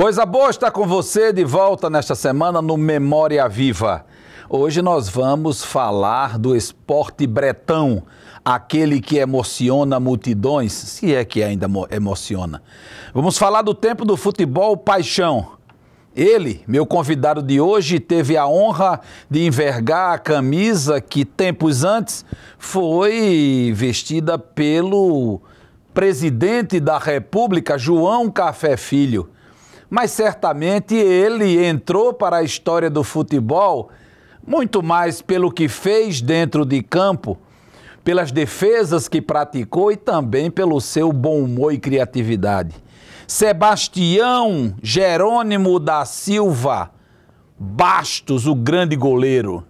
Coisa boa estar com você de volta nesta semana no Memória Viva. Hoje nós vamos falar do esporte bretão, aquele que emociona multidões, se é que ainda emociona. Vamos falar do tempo do futebol paixão. Ele, meu convidado de hoje, teve a honra de envergar a camisa que tempos antes foi vestida pelo presidente da República, João Café Filho mas certamente ele entrou para a história do futebol muito mais pelo que fez dentro de campo, pelas defesas que praticou e também pelo seu bom humor e criatividade. Sebastião Jerônimo da Silva Bastos, o grande goleiro.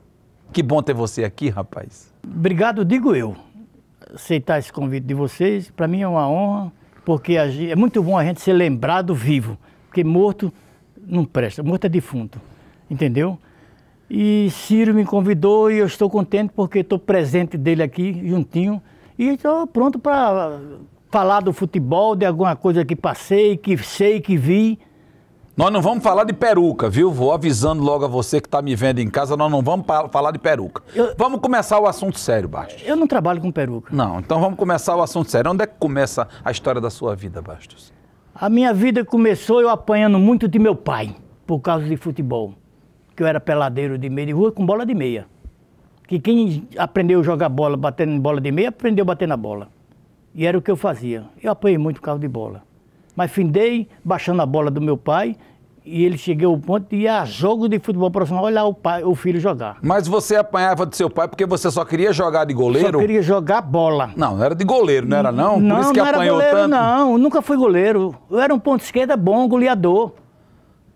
Que bom ter você aqui, rapaz. Obrigado, digo eu, aceitar esse convite de vocês. Para mim é uma honra, porque é muito bom a gente ser lembrado vivo porque morto não presta, morto é defunto, entendeu? E Ciro me convidou e eu estou contente porque estou presente dele aqui, juntinho, e estou pronto para falar do futebol, de alguma coisa que passei, que sei, que vi. Nós não vamos falar de peruca, viu? Vou avisando logo a você que está me vendo em casa, nós não vamos falar de peruca. Eu... Vamos começar o assunto sério, Bastos. Eu não trabalho com peruca. Não, então vamos começar o assunto sério. Onde é que começa a história da sua vida, Bastos? A minha vida começou eu apanhando muito de meu pai, por causa de futebol. Que eu era peladeiro de meia de rua com bola de meia. Que quem aprendeu a jogar bola batendo bola de meia, aprendeu a bater na bola. E era o que eu fazia. Eu apanhei muito por causa de bola. Mas findei baixando a bola do meu pai e ele chegou ao ponto de ir a jogo de futebol profissional olhar o, pai, o filho jogar. Mas você apanhava do seu pai porque você só queria jogar de goleiro? Só queria jogar bola. Não, não era de goleiro, não era não? Não, Por isso que não era goleiro tanto. não, nunca fui goleiro. Eu era um ponto esquerda bom, goleador.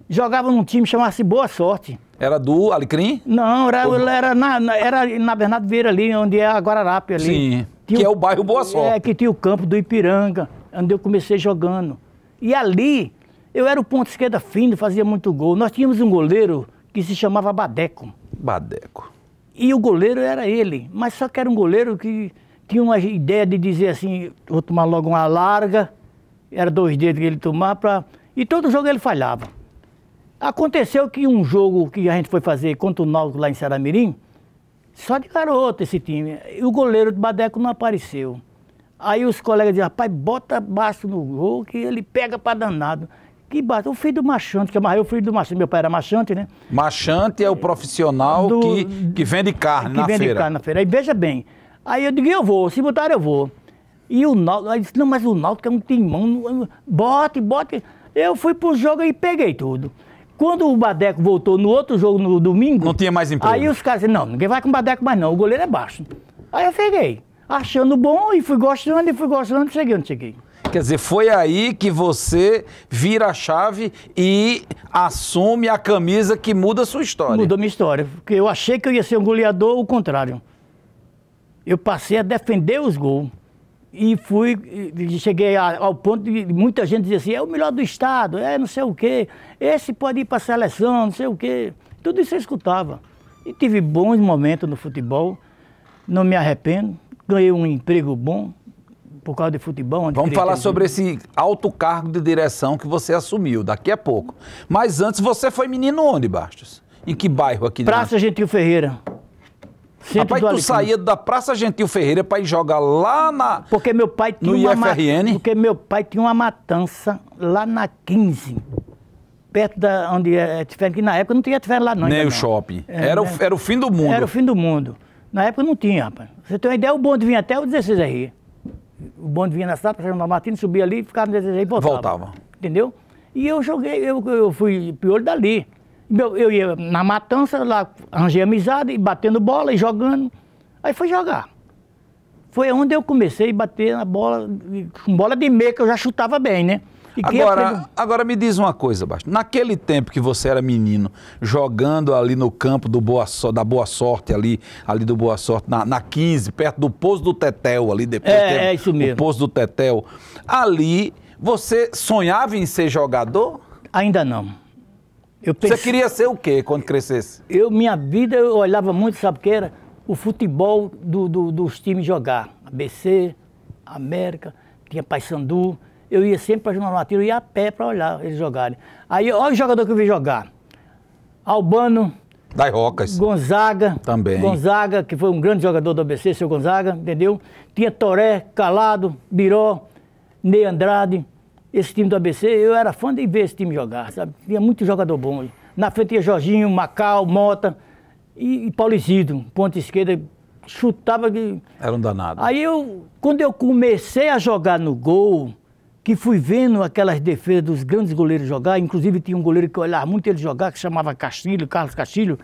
Jogava num time chamava-se Boa Sorte. Era do Alecrim? Não, era, era, na, era na Bernardo Vieira ali, onde é a Guararapia ali. Sim, tinha que é o, é o bairro Boa é, Sorte. É, que tinha o campo do Ipiranga, onde eu comecei jogando. E ali eu era o ponto esquerda fino, fazia muito gol. Nós tínhamos um goleiro que se chamava Badeco. Badeco. E o goleiro era ele, mas só que era um goleiro que tinha uma ideia de dizer assim, vou tomar logo uma larga, era dois dedos que ele tomava, pra... e todo jogo ele falhava. Aconteceu que um jogo que a gente foi fazer contra o Náutico lá em Saramirim, só de garoto esse time, e o goleiro do Badeco não apareceu. Aí os colegas diziam, rapaz, bota baixo no gol que ele pega para danado que bate. O filho do machante, que amarrei é o filho do machante. Meu pai era machante, né? Machante é o profissional do, que, que vende carne que na vende feira. vende carne na feira. Aí veja bem. Aí eu digo, eu vou. Se botar, eu vou. E o Náutico, aí disse, não, mas o Náutico é um timão. Bote, bote. Eu fui pro jogo e peguei tudo. Quando o Badeco voltou no outro jogo, no domingo... Não tinha mais emprego. Aí os caras disseram, não, ninguém vai com o Badeco mais não, o goleiro é baixo. Aí eu peguei, achando bom, e fui gostando, e fui gostando, cheguei onde cheguei. Quer dizer, foi aí que você vira a chave e assume a camisa que muda a sua história. Mudou minha história, porque eu achei que eu ia ser um goleador, o contrário. Eu passei a defender os gols. E fui, cheguei ao ponto de muita gente dizer assim, é o melhor do Estado, é não sei o quê, esse pode ir para a seleção, não sei o quê. Tudo isso eu escutava. E tive bons momentos no futebol, não me arrependo, ganhei um emprego bom, por causa de futebol. Vamos falar sobre esse alto cargo de direção que você assumiu daqui a pouco. Mas antes, você foi menino onde, Bastos? Em que bairro aqui? Praça Gentil Ferreira. Rapaz, tu saía da Praça Gentil Ferreira para ir jogar lá na. Porque meu pai tinha no uma IFRN. Porque meu pai tinha uma matança lá na 15. Perto da onde é, é que na época não tinha tiver lá, não. Nem o não. shopping. É, era, o, né? era o fim do mundo. Era o fim do mundo. Na época não tinha, rapaz. Você tem uma ideia, o bonde vinha até o 16 aí o bonde vinha na cidade, passava na Martina, subia ali, ficava no desejo e voltava. Voltava. Entendeu? E eu joguei, eu, eu fui piolho dali. Eu, eu ia na matança, lá arranjei amizade, e batendo bola e jogando. Aí fui jogar. Foi onde eu comecei a bater na bola, com bola de meia, que eu já chutava bem, né? Agora, agora me diz uma coisa, Basto. Naquele tempo que você era menino, jogando ali no campo do Boa so, da Boa Sorte, ali, ali do Boa Sorte, na, na 15, perto do Pouso do Tetel, ali depois. É, é isso mesmo. O Pouso do Tetel. Ali, você sonhava em ser jogador? Ainda não. Pense... Você queria ser o quê quando crescesse? Eu, minha vida, eu olhava muito, sabe o que era? O futebol do, do, dos times jogar. ABC, América, tinha Paysandu eu ia sempre para Júnior Matiro, eu ia a pé para olhar eles jogarem. Aí, olha o jogador que eu vi jogar. Albano. Das Rocas. Gonzaga. Também. Gonzaga, que foi um grande jogador do ABC, seu Gonzaga, entendeu? Tinha Toré, Calado, Biró, Ney Andrade. Esse time do ABC, eu era fã de ver esse time jogar, sabe? Tinha muito jogador bom. Na frente tinha Jorginho, Macau, Mota e, e Paulizido, ponta esquerda, chutava. Era um danado. Aí eu, quando eu comecei a jogar no gol, que fui vendo aquelas defesas dos grandes goleiros jogar, inclusive tinha um goleiro que eu olhava muito ele jogar, que chamava Castilho, Carlos Castilho,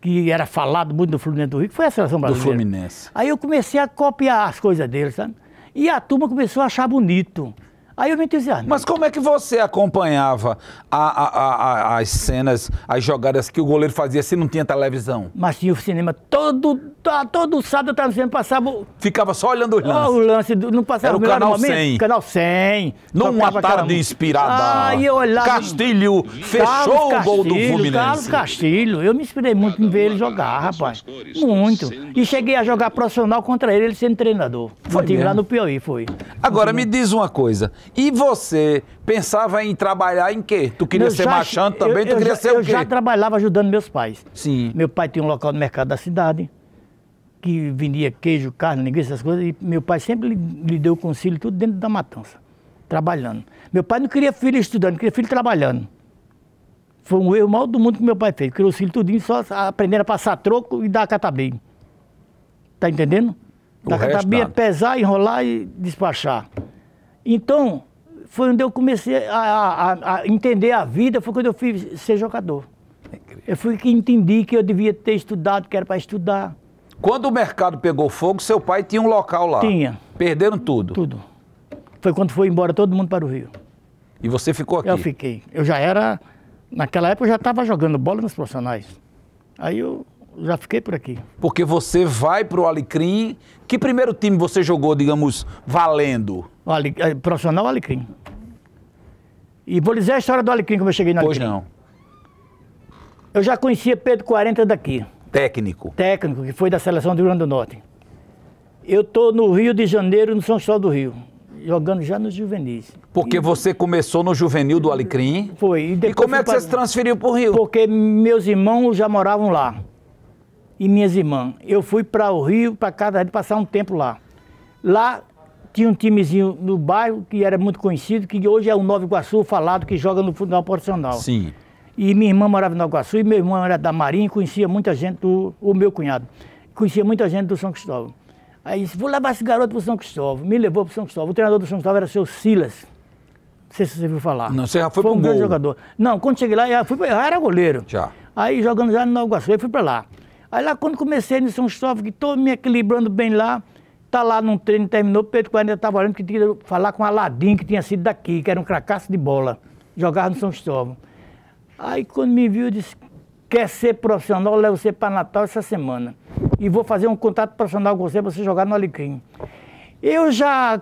que era falado muito do Fluminense do Rio, que foi a seleção brasileira. Do Fluminense. Aí eu comecei a copiar as coisas dele, sabe? E a turma começou a achar bonito. Aí eu me entusiasmo. Mas como é que você acompanhava a, a, a, as cenas, as jogadas que o goleiro fazia se não tinha televisão? Mas tinha o cinema todo, tá, todo sábado eu estava no cinema, passava... Ficava só olhando os ah, lances? Oh, o lance, não passava Era o Canal momento. 100. Canal 100. Numa tarde aquela... inspirada. Aí ah, eu olhava... Castilho fechou Carlos o gol Castilho, do Fluminense. Carlos Castilho, eu me inspirei muito em ver ele jogar, rapaz. Muito. E cheguei a jogar profissional contra ele, ele sendo treinador. Foi um lá no Piauí, foi. Agora, me diz uma coisa. E você pensava em trabalhar em quê? Tu queria Meu, ser já, também? Eu, tu eu queria ser o quê? Eu já trabalhava ajudando meus pais. Sim. Meu pai tinha um local no mercado da cidade que vendia queijo, carne, linguiça, essas coisas. E meu pai sempre lhe, lhe deu conselho, tudo dentro da matança, trabalhando. Meu pai não queria filho estudando, queria filho trabalhando. Foi um erro maior do mundo que meu pai fez. Criou os filhos tudinho, só aprenderam a passar troco e dar catabim. Tá entendendo? Dar catabim é pesar, enrolar e despachar. Então, foi onde eu comecei a, a, a, entender a vida, foi quando eu fui ser jogador. Eu fui que entendi que eu devia ter estudado, que era para estudar. Quando o mercado pegou fogo, seu pai tinha um local lá. Tinha. Perderam tudo? Tudo. Foi quando foi embora todo mundo para o Rio. E você ficou aqui? Eu fiquei. Eu já era. Naquela época eu já estava jogando bola nos profissionais. Aí eu já fiquei por aqui. Porque você vai para o Alecrim. Que primeiro time você jogou, digamos, valendo? O Ale... É, profissional Alecrim. E vou dizer a história do Alecrim como eu cheguei no Alecrim. Pois não. Eu já conhecia Pedro 40 daqui. Técnico. Técnico, que foi da seleção do Rio Grande do Norte. Eu tô no Rio de Janeiro, no São Cristóvão do Rio, jogando já nos juvenis. Porque e... você começou no juvenil do Alecrim? Foi. E, e como é que pra... você se transferiu para o Rio? Porque meus irmãos já moravam lá e minhas irmãs. Eu fui para o Rio, para casa de passar um tempo lá. Lá tinha um timezinho no bairro que era muito conhecido, que hoje é o Nova Iguaçu falado, que joga no futebol profissional. Sim. E minha irmã morava no Nova Iguaçu e meu irmão era da Marinha, conhecia muita gente, do, o meu cunhado, conhecia muita gente do São Cristóvão. Aí disse, vou levar esse garoto para o São Cristóvão. Me levou para o São Cristóvão. O treinador do São Cristóvão era o seu Silas. Não sei se você viu falar. Não, você já foi, foi um grande jogador. Não, quando cheguei lá, eu, fui, eu era goleiro. Já. Aí jogando já no Nova Iguaçu, eu fui para lá. Aí lá quando comecei no São Cristóvão, que estou me equilibrando bem lá, tá lá num treino, terminou, Pedro ainda estava olhando que tinha falar com Aladim, que tinha sido daqui, que era um cracaço de bola, jogava no São Cristóvão. Aí quando me viu, disse, quer ser profissional, levo você para Natal essa semana. E vou fazer um contato profissional com você, para você jogar no Alecrim. Eu já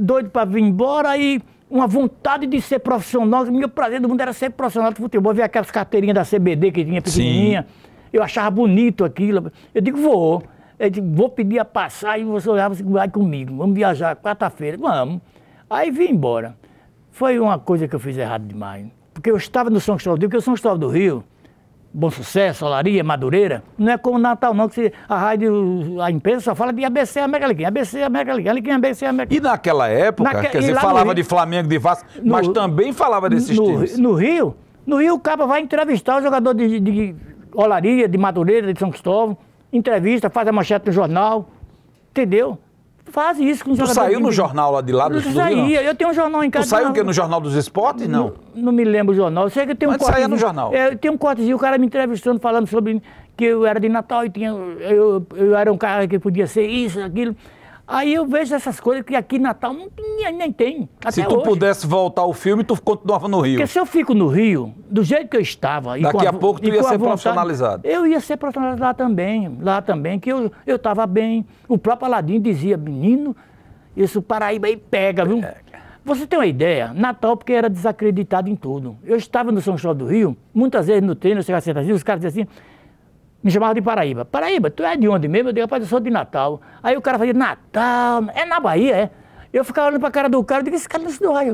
doido para vir embora, aí uma vontade de ser profissional, o meu prazer do mundo era ser profissional de futebol, ver aquelas carteirinhas da CBD que tinha pequenininha. Sim eu achava bonito aquilo. Eu digo, vou. Eu digo, vou pedir a passagem, você olhava, você assim, vai comigo. Vamos viajar quarta-feira. Vamos. Aí vim embora. Foi uma coisa que eu fiz errado demais. Porque eu estava no São Cristóvão do Rio, porque o São Cristóvão do Rio, Bom Sucesso, Olaria, Madureira, não é como Natal não, que a rádio, a imprensa só fala de ABC, América liga ABC, América Liquim, ABC, América liga E naquela época, Naque... quer dizer, falava Rio, de Flamengo, de Vasco, no, mas também falava desses no, times. No Rio, no Rio o Capa vai entrevistar o jogador de, de Olaria, de Madureira, de São Cristóvão, entrevista, faz a manchete no jornal, entendeu? Faz isso com os Tu saiu no jornal lá de lá do Não saía, eu tenho um jornal em casa. Tu saiu o quê? No jornal dos esportes, não? não? Não me lembro o jornal, eu sei que tem um corte. saía no jornal? É, tem um cortezinho, o cara me entrevistando, falando sobre que eu era de Natal e tinha, eu, eu era um cara que podia ser isso, aquilo. Aí eu vejo essas coisas que aqui em Natal não nem tem. se tu hoje. pudesse voltar ao filme, tu continuava no Rio. Porque se eu fico no Rio, do jeito que eu estava. Daqui a, a, pouco tu ia ser vontade, profissionalizado. Eu ia ser profissionalizado lá também, lá também, que eu estava bem. O próprio Aladim dizia, menino, isso Paraíba aí pega, viu? Pega. Você tem uma ideia, Natal, porque era desacreditado em tudo. Eu estava no São João do Rio, muitas vezes no treino, eu chegava a os caras diziam assim me chamava de Paraíba. Paraíba, tu é de onde mesmo? Eu digo, rapaz, eu sou de Natal. Aí o cara fazia, Natal, é na Bahia, é? Eu ficava olhando pra cara do cara, eu digo, esse cara não se deu a,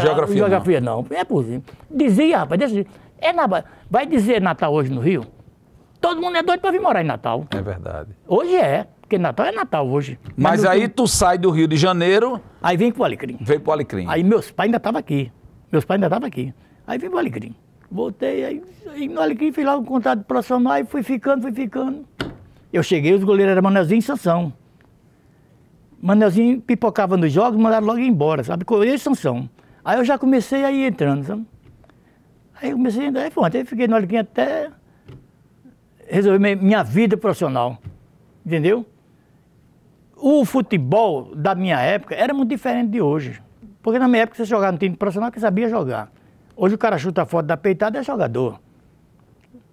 geografia, geografia não. não. É possível. Dizia, rapaz, deixa eu dizer, é na Bahia. Vai dizer Natal hoje no Rio? Todo mundo é doido pra vir morar em Natal. É verdade. Hoje é, porque Natal é Natal hoje. Mas, Mas aí tu sai do Rio de Janeiro... Aí vem pro Alecrim. Vem pro Alecrim. Aí meus pais ainda estavam aqui. Meus pais ainda estavam aqui. Aí vem pro Alecrim. Voltei, aí, aí no Alecrim fiz lá um contrato profissional e fui ficando, fui ficando. Eu cheguei, os goleiros eram Manelzinho e Sansão. Manelzinho pipocava nos jogos, mandaram logo embora, sabe? Correia e Sansão. Aí eu já comecei a ir entrando, sabe? Aí comecei a entrar, aí foi até fiquei no Alecrim até resolver minha vida profissional, entendeu? O futebol da minha época era muito diferente de hoje. Porque na minha época você jogava no time profissional que sabia jogar. Hoje o cara chuta foto da peitada, é jogador.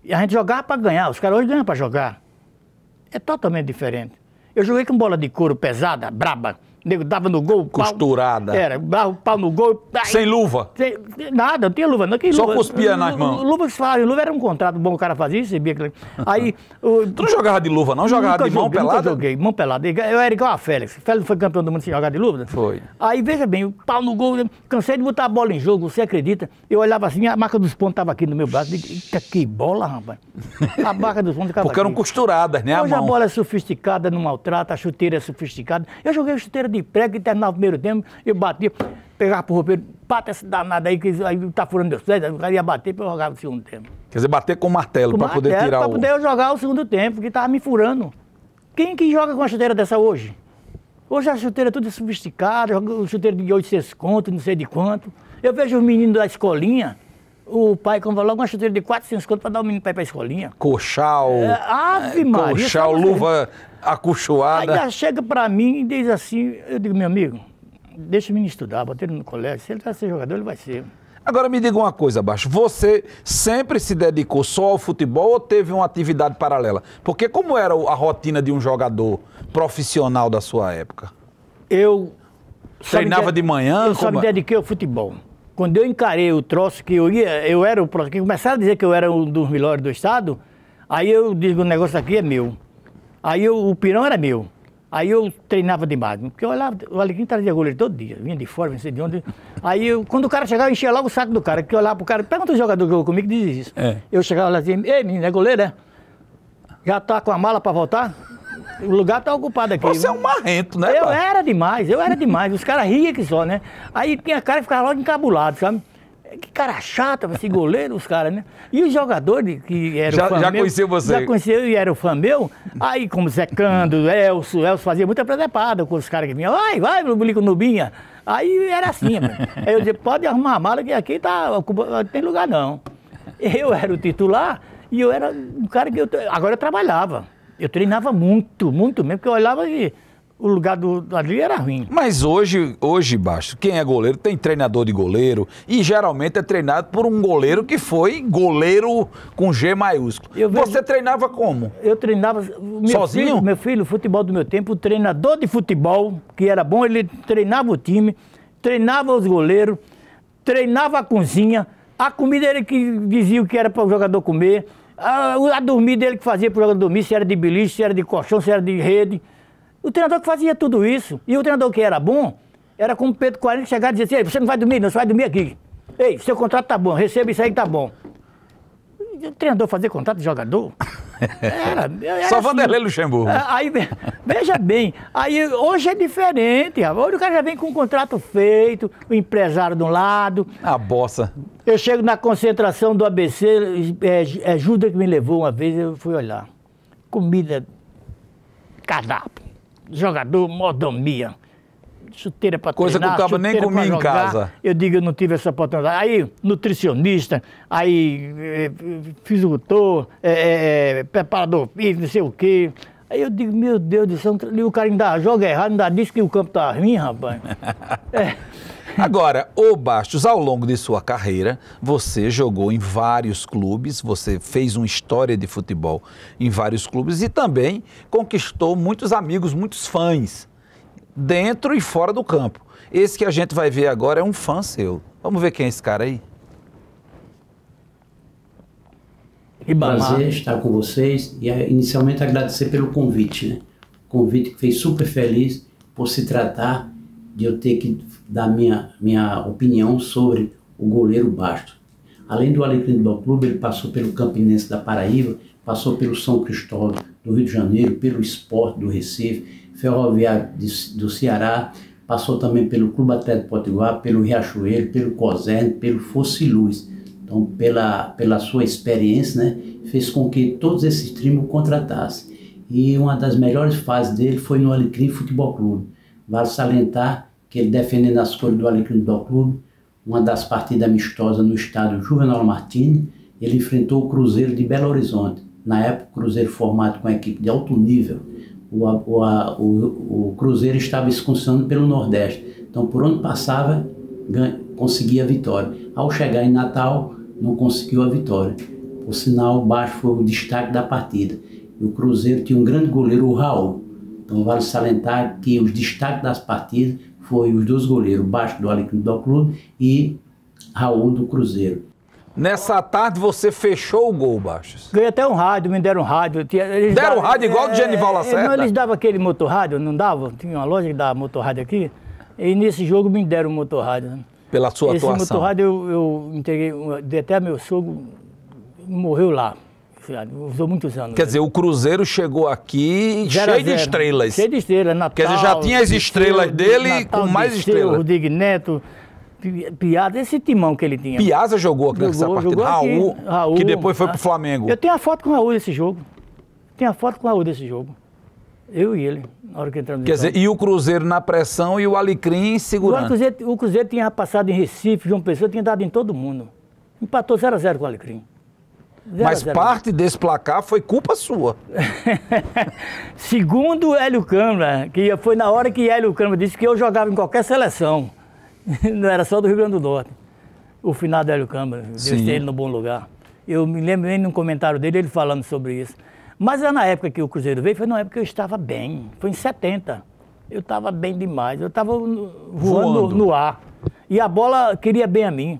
E a gente jogava para ganhar, os caras hoje ganham para jogar. É totalmente diferente. Eu joguei com bola de couro pesada, braba, nego dava no gol. Costurada. Pau, era, dava o pau no gol. Aí, sem luva? Sem, nada, não tinha luva, não. Que Só luva, cuspia nas mãos. Luva que se falava, luva era um contrato bom, o cara fazia, recebia aquilo. Aí. o, tu não jogava de luva, não? Jogava de mão joguei, pelada? Nunca joguei, mão pelada. Eu era igual a Félix. Félix foi campeão do mundo sem jogar de luva? Foi. Aí, veja bem, o pau no gol, cansei de botar a bola em jogo, você acredita? Eu olhava assim, a marca dos pontos estava aqui no meu braço. Eita, que bola, rapaz. A marca dos pontos estava Porque eram costuradas, né? Hoje a, mão. a bola é sofisticada, não maltrata, a chuteira é sofisticada. Eu joguei chuteira de prego e terminava o primeiro tempo, eu batia, pegava pro roupeiro, bata esse danado aí, que aí tá furando meus pés, o cara ia bater pra eu jogar no segundo tempo. Quer dizer, bater com martelo para poder tirar pra o... Pra poder jogar o segundo tempo, que tava me furando. Quem que joga com uma chuteira dessa hoje? Hoje a chuteira é tudo sofisticada, joga chuteira de 800 conto, não sei de quanto. Eu vejo os meninos da escolinha, o pai comprou logo uma chuteira de 400 conto para dar o menino para ir para a escolinha. Coxal. É, ave é, Maria. Coxal, assim? luva, acolchoada. Aí ela chega para mim e diz assim, eu digo, meu amigo, deixa o menino estudar, bota ele no colégio, se ele vai ser jogador, ele vai ser. Agora me diga uma coisa, Baixo, você sempre se dedicou só ao futebol ou teve uma atividade paralela? Porque como era a rotina de um jogador profissional da sua época? Eu... Treinava de manhã? Eu só me é? dediquei ao futebol quando eu encarei o troço que eu ia, eu era o que começaram a dizer que eu era um dos melhores do estado, aí eu digo, o negócio aqui é meu. Aí eu, o pirão era meu. Aí eu treinava de magno, porque eu olhava, o Alecrim trazia goleiro todo dia, vinha de fora, vinha de onde. Aí eu, quando o cara chegava, eu enchia logo o saco do cara, porque eu olhava pro cara, pergunta o jogador que jogou comigo que dizia isso. É. Eu chegava lá e dizia, ei menino, é goleiro, é? Já tá com a mala pra voltar? O lugar tá ocupado aqui. Você é um marrento, né? Eu pai? era demais, eu era demais. Os caras riam que só, né? Aí tinha cara que ficava logo encabulado, sabe? que cara chato pra ser goleiro, os caras, né? E o jogador de, que era já, o fã Já conheceu você? Já conheceu e era o fã meu. Aí, como Zé Zecando, Elso, Elso fazia muita presepada com os caras que vinham. Vai, vai, Bulico Nubinha. Aí era assim, mano. Aí eu dizia, pode arrumar a mala que aqui tá, tem lugar não. Eu era o titular e eu era um cara que eu... Agora eu trabalhava. Eu treinava muito, muito mesmo, porque eu olhava e o lugar do, Adriano era ruim. Mas hoje, hoje, Baixo, quem é goleiro tem treinador de goleiro e geralmente é treinado por um goleiro que foi goleiro com G maiúsculo. Vejo, Você treinava como? Eu treinava meu sozinho. Filho, meu filho, futebol do meu tempo, o treinador de futebol que era bom, ele treinava o time, treinava os goleiros, treinava a cozinha, a comida ele que dizia o que era para o jogador comer, a, a dormir dele que fazia para o jogador dormir, se era de beliche, se era de colchão, se era de rede. O treinador que fazia tudo isso, e o treinador que era bom, era como o Pedro 40 chegar e dizer assim, você não vai dormir, não, você vai dormir aqui. Ei, seu contrato tá bom, receba isso aí que tá bom. o treinador fazer contrato de jogador? Era, era Só assim. Vanderlei Luxemburgo. É, aí, veja bem, aí hoje é diferente, Hoje o cara já vem com um contrato feito, o empresário de um lado. A bossa. Eu chego na concentração do ABC, é, é Judas que me levou uma vez, eu fui olhar. Comida, cardápio jogador, modomia. Chuteira para Coisa treinar, que o cabo nem comia em casa. Eu digo, eu não tive essa oportunidade. Aí, nutricionista, aí, eh, fisicultor, é, é, preparador físico, não sei o quê. Aí eu digo, meu Deus do céu, e o cara ainda joga errado, ainda diz que o campo tá ruim, rapaz. é. Agora, o Bastos, ao longo de sua carreira, você jogou em vários clubes, você fez uma história de futebol em vários clubes e também conquistou muitos amigos, muitos fãs, dentro e fora do campo. Esse que a gente vai ver agora é um fã seu. Vamos ver quem é esse cara aí? Ibama. Prazer estar com vocês e eh, inicialmente agradecer pelo convite, né? Convite que fez super feliz por se tratar de eu ter que da minha, minha opinião sobre o goleiro Basto. Além do Alecrim do Clube, ele passou pelo Campinense da Paraíba, passou pelo São Cristóvão do Rio de Janeiro, pelo Esporte do Recife, Ferroviário de, do Ceará, passou também pelo Clube Atlético Potiguar, pelo Riachuelo, pelo Coserne, pelo Fosse Luz. Então, pela, pela sua experiência, né, fez com que todos esses times o contratassem. E uma das melhores fases dele foi no Alecrim Futebol Clube. Vale salientar que ele defendendo as cores do Alecrim do Clube, uma das partidas amistosas no estádio Juvenal Martini, ele enfrentou o Cruzeiro de Belo Horizonte. Na época, o Cruzeiro formado com a equipe de alto nível. O, o, a, o, o Cruzeiro estava excursionando pelo Nordeste. Então, por onde passava, ganha, conseguia a vitória. Ao chegar em Natal, não conseguiu a vitória. Por sinal, baixo foi o destaque da partida. E o Cruzeiro tinha um grande goleiro, o Raul. Então, vale salientar que os destaques das partidas foi os dois goleiros, Baixo do Alecrim do Clube e Raul do Cruzeiro. Nessa tarde você fechou o gol, Baixos. Ganhei até um rádio, me deram um rádio. Eles deram um rádio igual é, o Genival é, Lacerda? Não, eles davam aquele motor-rádio, não davam? Tinha uma loja que dava rádio aqui. E nesse jogo me deram um rádio Pela sua Esse atuação? Esse motor-rádio eu, eu entreguei, até meu sogro morreu lá usou muitos anos. Quer né? dizer, o Cruzeiro chegou aqui zero cheio zero. de estrelas. Cheio de estrelas, Natal. Quer dizer, já tinha as estrelas dele Natal, com mais Diceu, estrelas. O Digneto, Piazza, esse timão que ele tinha. Piazza jogou aqui jogou, nessa partida. Jogou Raul, aqui, Raul, que depois foi pro ah, Flamengo. Eu tenho a foto com o Raul desse jogo. Tenho a foto com o Raul desse jogo. Eu e ele, na hora que entramos Quer dizer, e o Cruzeiro na pressão e o Alecrim segurando. O Cruzeiro, o Cruzeiro tinha passado em Recife, João Pessoa, tinha dado em todo mundo. Empatou 0x0 com o Alecrim. Zero Mas zero. parte desse placar foi culpa sua. Segundo Hélio Câmara, que foi na hora que Hélio Câmara disse que eu jogava em qualquer seleção. Não era só do Rio Grande do Norte. O final do Hélio Câmara, Deus ele no bom lugar. Eu me lembro bem num comentário dele, ele falando sobre isso. Mas na época que o Cruzeiro veio, foi na época que eu estava bem. Foi em 70. Eu estava bem demais. Eu estava voando, voando. No, no ar. E a bola queria bem a mim.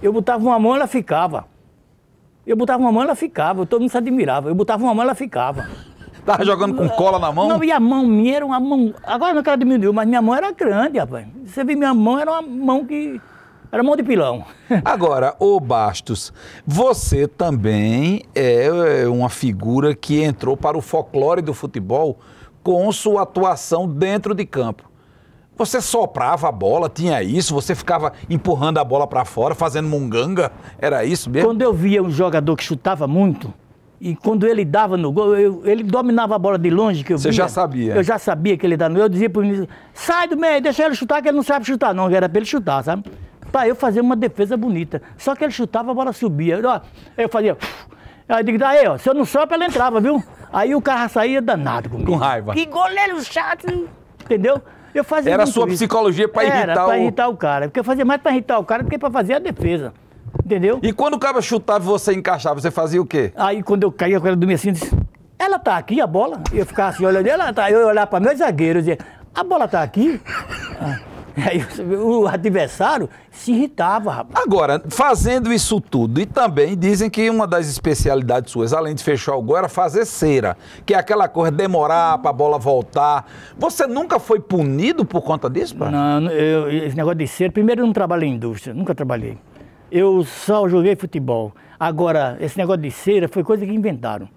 Eu botava uma mão, ela ficava. Eu botava uma mão, ela ficava. Todo mundo se admirava. Eu botava uma mão, ela ficava. Tava jogando com cola na mão? Não, e a mão minha era uma mão. Agora não que ela diminuiu, mas minha mão era grande, rapaz. Você viu minha mão, era uma mão que. Era mão de pilão. Agora, ô Bastos, você também é, é uma figura que entrou para o folclore do futebol com sua atuação dentro de campo. Você soprava a bola, tinha isso, você ficava empurrando a bola para fora, fazendo munganga, era isso mesmo? Quando eu via um jogador que chutava muito, e quando ele dava no gol, eu, ele dominava a bola de longe que eu Você via, já sabia? Eu já sabia que ele dava no gol. Eu dizia para o menino, sai do meio, deixa ele chutar, que ele não sabe chutar. Não, era para ele chutar, sabe? Para eu fazer uma defesa bonita. Só que ele chutava, a bola subia. Eu, eu fazia... Aí eu digo, daí, ó, se eu não sopra ela entrava, viu? Aí o carro saía danado comigo. Com raiva. Que goleiro chato! Entendeu? Eu fazia Era sua isso. psicologia para irritar, Era irritar o... cara. Porque eu fazia mais para irritar o cara do que para fazer a defesa. Entendeu? E quando o cara chutava e você encaixava, você fazia o quê? Aí quando eu caía com ela do assim, eu disse, ela tá aqui, a bola. Eu ficava assim, olhando, ela tá. Eu olhava para meu zagueiro, e dizia, a bola tá aqui. Ah. Aí o adversário se irritava, rapaz. Agora, fazendo isso tudo, e também dizem que uma das especialidades suas, além de fechar o gol, era fazer cera, que é aquela coisa demorar para a bola voltar. Você nunca foi punido por conta disso, pai? Não, eu, esse negócio de cera, primeiro eu não trabalhei em indústria, nunca trabalhei. Eu só joguei futebol. Agora, esse negócio de cera foi coisa que inventaram.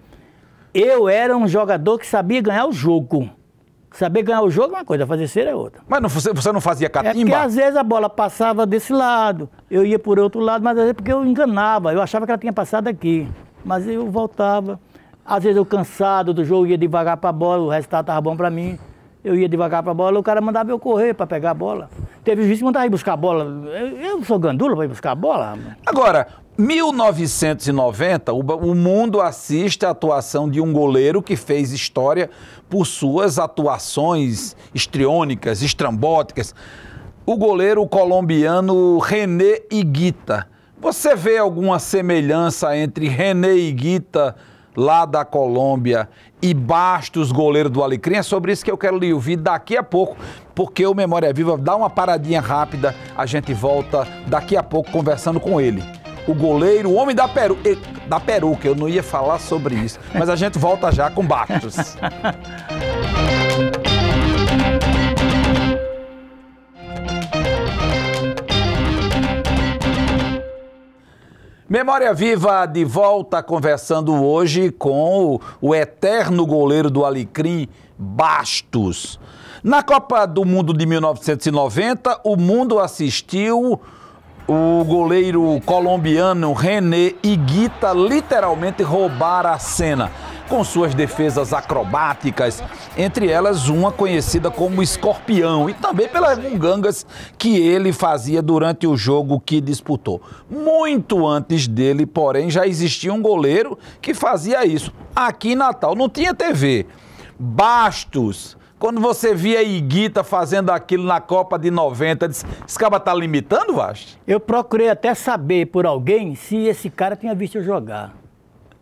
Eu era um jogador que sabia ganhar o jogo. Saber ganhar o jogo é uma coisa, fazer cera é outra. Mas não, você não fazia catimba? É porque às vezes a bola passava desse lado, eu ia por outro lado, mas às vezes porque eu enganava, eu achava que ela tinha passado aqui, mas eu voltava. Às vezes eu cansado do jogo, ia devagar para a bola, o resultado estava bom para mim. Eu ia devagar para a bola, o cara mandava eu correr para pegar a bola. Teve juiz que mandava ir buscar a bola. Eu, eu sou gandula para ir buscar a bola. Agora, 1990, o, o mundo assiste à atuação de um goleiro que fez história por suas atuações estriônicas, estrambóticas. O goleiro colombiano René Higuita. Você vê alguma semelhança entre René Higuita e lá da Colômbia e Bastos, goleiro do Alecrim. É sobre isso que eu quero lhe ouvir daqui a pouco, porque o Memória Viva dá uma paradinha rápida. A gente volta daqui a pouco conversando com ele. O goleiro, o homem da, peru, da peruca. Eu não ia falar sobre isso, mas a gente volta já com Bastos. Memória Viva de volta conversando hoje com o, o, eterno goleiro do Alecrim, Bastos. Na Copa do Mundo de 1990, o mundo assistiu o goleiro colombiano René Iguita literalmente roubar a cena com suas defesas acrobáticas, entre elas uma conhecida como Escorpião, e também pelas mungangas que ele fazia durante o jogo que disputou. Muito antes dele, porém, já existia um goleiro que fazia isso. Aqui em Natal não tinha TV. Bastos. Quando você via Iguita fazendo aquilo na Copa de 90, disse, esse cara tá limitando, Vasco? Eu procurei até saber por alguém se esse cara tinha visto eu jogar.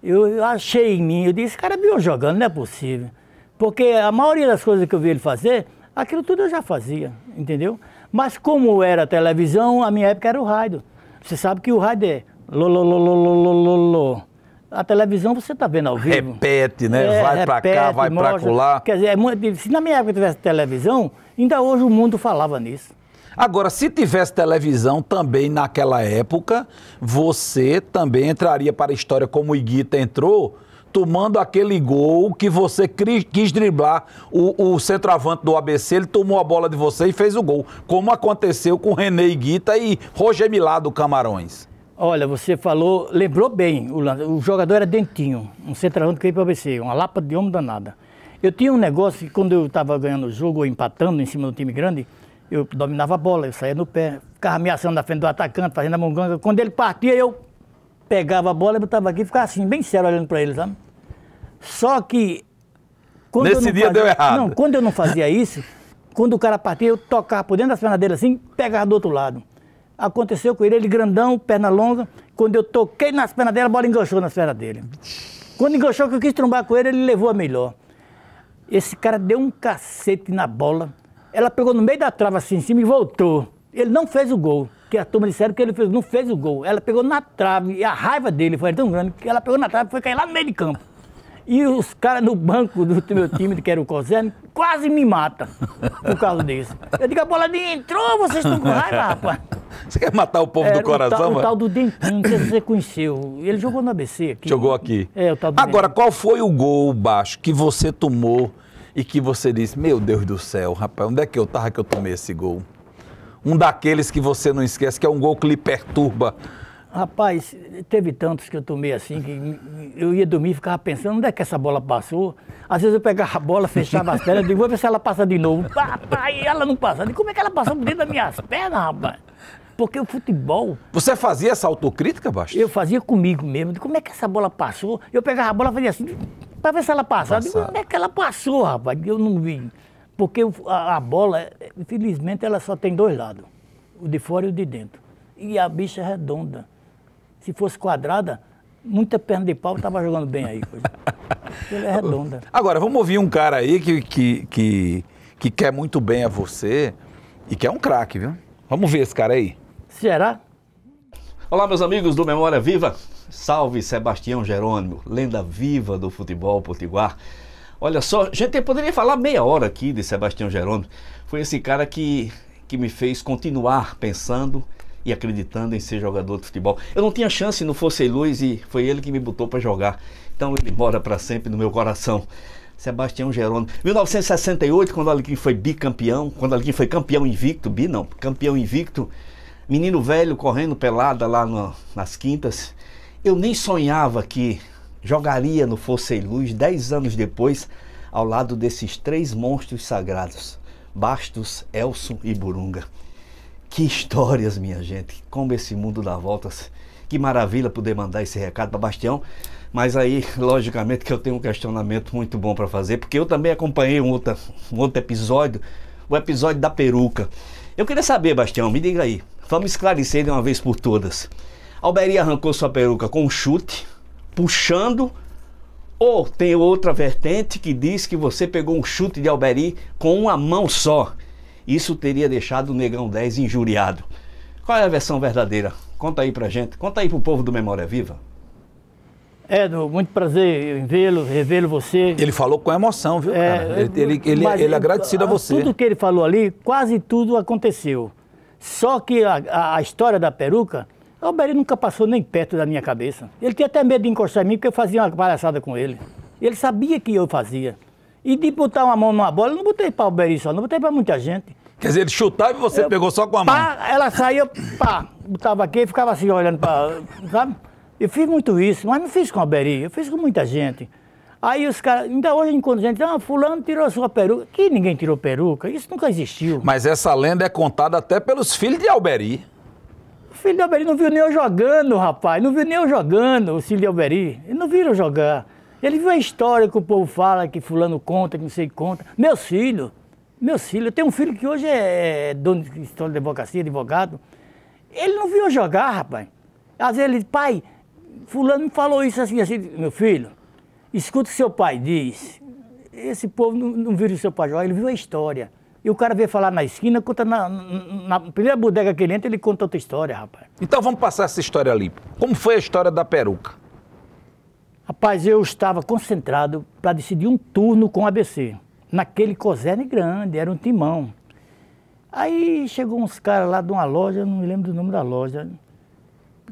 Eu, achei em mim, eu disse, esse cara viu jogando, não é possível. Porque a maioria das coisas que eu vi ele fazer, aquilo tudo eu já fazia, entendeu? Mas como era televisão, a minha época era o rádio. Você sabe que o rádio é lo A televisão você está vendo ao vivo. Repete, né? É, vai para cá, vai para colar Quer dizer, é se na minha época tivesse televisão, ainda hoje o mundo falava nisso. Agora, se tivesse televisão também naquela época, você também entraria para a história como o Iguita entrou, tomando aquele gol que você quis driblar o, o, centroavante do ABC, ele tomou a bola de você e fez o gol, como aconteceu com René Iguita e Roger Milá do Camarões. Olha, você falou, lembrou bem, o, o jogador era Dentinho, um centroavante que veio para o ABC, uma lapa de homem danada. Eu tinha um negócio que quando eu estava ganhando o jogo ou empatando em cima do time grande, eu dominava a bola, eu saía no pé, ficava ameaçando na frente do atacante, fazendo a monganga. Quando ele partia, eu pegava a bola, botava aqui e ficava assim, bem sério olhando para ele, sabe? Só que. Nesse dia fazia, deu errado. Não, quando eu não fazia isso, quando o cara partia, eu tocava por dentro das pernas dele assim, pegava do outro lado. Aconteceu com ele, ele grandão, perna longa. Quando eu toquei nas pernas dele, a bola enganchou nas pernas dele. Quando enganchou que eu quis trombar com ele, ele levou a melhor. Esse cara deu um cacete na bola ela pegou no meio da trava assim em cima e voltou. Ele não fez o gol. Que a turma disseram que ele fez, não fez o gol. Ela pegou na trave e a raiva dele foi tão grande que ela pegou na trave e foi cair lá no meio de campo. E os caras no banco do meu time, que era o Cosene, quase me matam por causa disso. Eu digo, a bola nem entrou, vocês estão com raiva, rapaz. Você quer matar o povo do é, coração, mano? o tal do Dentinho, que você conheceu. Ele jogou no ABC aqui. Jogou aqui. É, o tal do Agora, Dentinho. qual foi o gol baixo que você tomou? e que você diz: Meu Deus do céu, rapaz, onde é que eu estava que eu tomei esse gol? Um daqueles que você não esquece, que é um gol que lhe perturba. Rapaz, teve tantos que eu tomei assim, que eu ia dormir e ficava pensando, onde é que essa bola passou? Às vezes eu pegava a bola, fechava as pernas, eu digo, vou ver se ela passa de novo. Rapaz, ela não passa. e como é que ela passou por dentro das minhas pernas, rapaz? Porque o futebol. Você fazia essa autocrítica, Baixo? Eu fazia comigo mesmo. Como é que essa bola passou? Eu pegava a bola e fazia assim, para ver se ela passava. Passado. onde é que ela passou, rapaz? Eu não vi. Porque a, a bola, infelizmente, ela só tem dois lados. O de fora e o de dentro. E a bicha é redonda. Se fosse quadrada, muita perna de pau estava jogando bem aí. Ela é redonda. Agora, vamos ouvir um cara aí que, que, que, que quer muito bem a você e que é um craque, viu? Vamos ver esse cara aí. Será? Olá, meus amigos do Memória Viva. Salve Sebastião Jerônimo, lenda viva do futebol potiguar. Olha só, gente, eu poderia falar meia hora aqui de Sebastião Jerônimo. Foi esse cara que, que me fez continuar pensando e acreditando em ser jogador de futebol. Eu não tinha chance não fosse Luiz e foi ele que me botou para jogar. Então ele mora para sempre no meu coração. Sebastião Jerônimo. 1968, quando o Alecrim foi bicampeão, quando o Alecrim foi campeão invicto, bi não, campeão invicto. Menino velho correndo pelada lá no, nas quintas. Eu nem sonhava que jogaria no Força e Luz dez anos depois ao lado desses três monstros sagrados, Bastos, Elson e Burunga. Que histórias, minha gente, como esse mundo dá voltas. Que maravilha poder mandar esse recado para Bastião. Mas aí, logicamente, que eu tenho um questionamento muito bom para fazer, porque eu também acompanhei um outro, um outro episódio, o episódio da peruca. Eu queria saber, Bastião, me diga aí, vamos esclarecer de uma vez por todas. Alberi arrancou sua peruca com um chute, puxando. Ou tem outra vertente que diz que você pegou um chute de Alberi com uma mão só. Isso teria deixado o Negão 10 injuriado. Qual é a versão verdadeira? Conta aí pra gente, conta aí pro povo do Memória Viva. Edo, muito prazer em vê-lo, revê-lo você. Ele falou com emoção, viu, é, cara? Ele, ele, ele, ele é agradecido a você. Tudo que ele falou ali, quase tudo aconteceu. Só que a, a história da peruca Alberi nunca passou nem perto da minha cabeça. Ele tinha até medo de encostar em mim, porque eu fazia uma palhaçada com ele. Ele sabia que eu fazia. E de botar uma mão numa bola, eu não botei para Alberi só, não botei para muita gente. Quer dizer, ele chutava e você eu, pegou só com a mão. ela saía, pá, botava aqui e ficava assim olhando para. Sabe? Eu fiz muito isso, mas não fiz com o Alberi, eu fiz com muita gente. Aí os caras, ainda hoje encontro gente, ah, fulano tirou sua peruca. Que ninguém tirou peruca, isso nunca existiu. Mas essa lenda é contada até pelos filhos de Alberi filho de Alberi não viu nem eu jogando, rapaz. Não viu nem eu jogando, o filho de Alberi. Ele não viram jogar. Ele viu a história que o povo fala, que fulano conta, que não sei conta. Meus filhos, meus filhos, eu tenho um filho que hoje é, é dono de história de advocacia, advogado. Ele não viu eu jogar, rapaz. Às vezes ele diz, pai, fulano me falou isso assim, assim, meu filho, escuta o que seu pai diz. Esse povo não, não viu o seu pai jogar, ele viu a história. E o cara vê falar na esquina, conta na, na, primeira bodega que ele entra, ele conta outra história, rapaz. Então vamos passar essa história ali. Como foi a história da peruca? Rapaz, eu estava concentrado para decidir um turno com o ABC. Naquele Coserne grande, era um timão. Aí chegou uns caras lá de uma loja, não me lembro do nome da loja.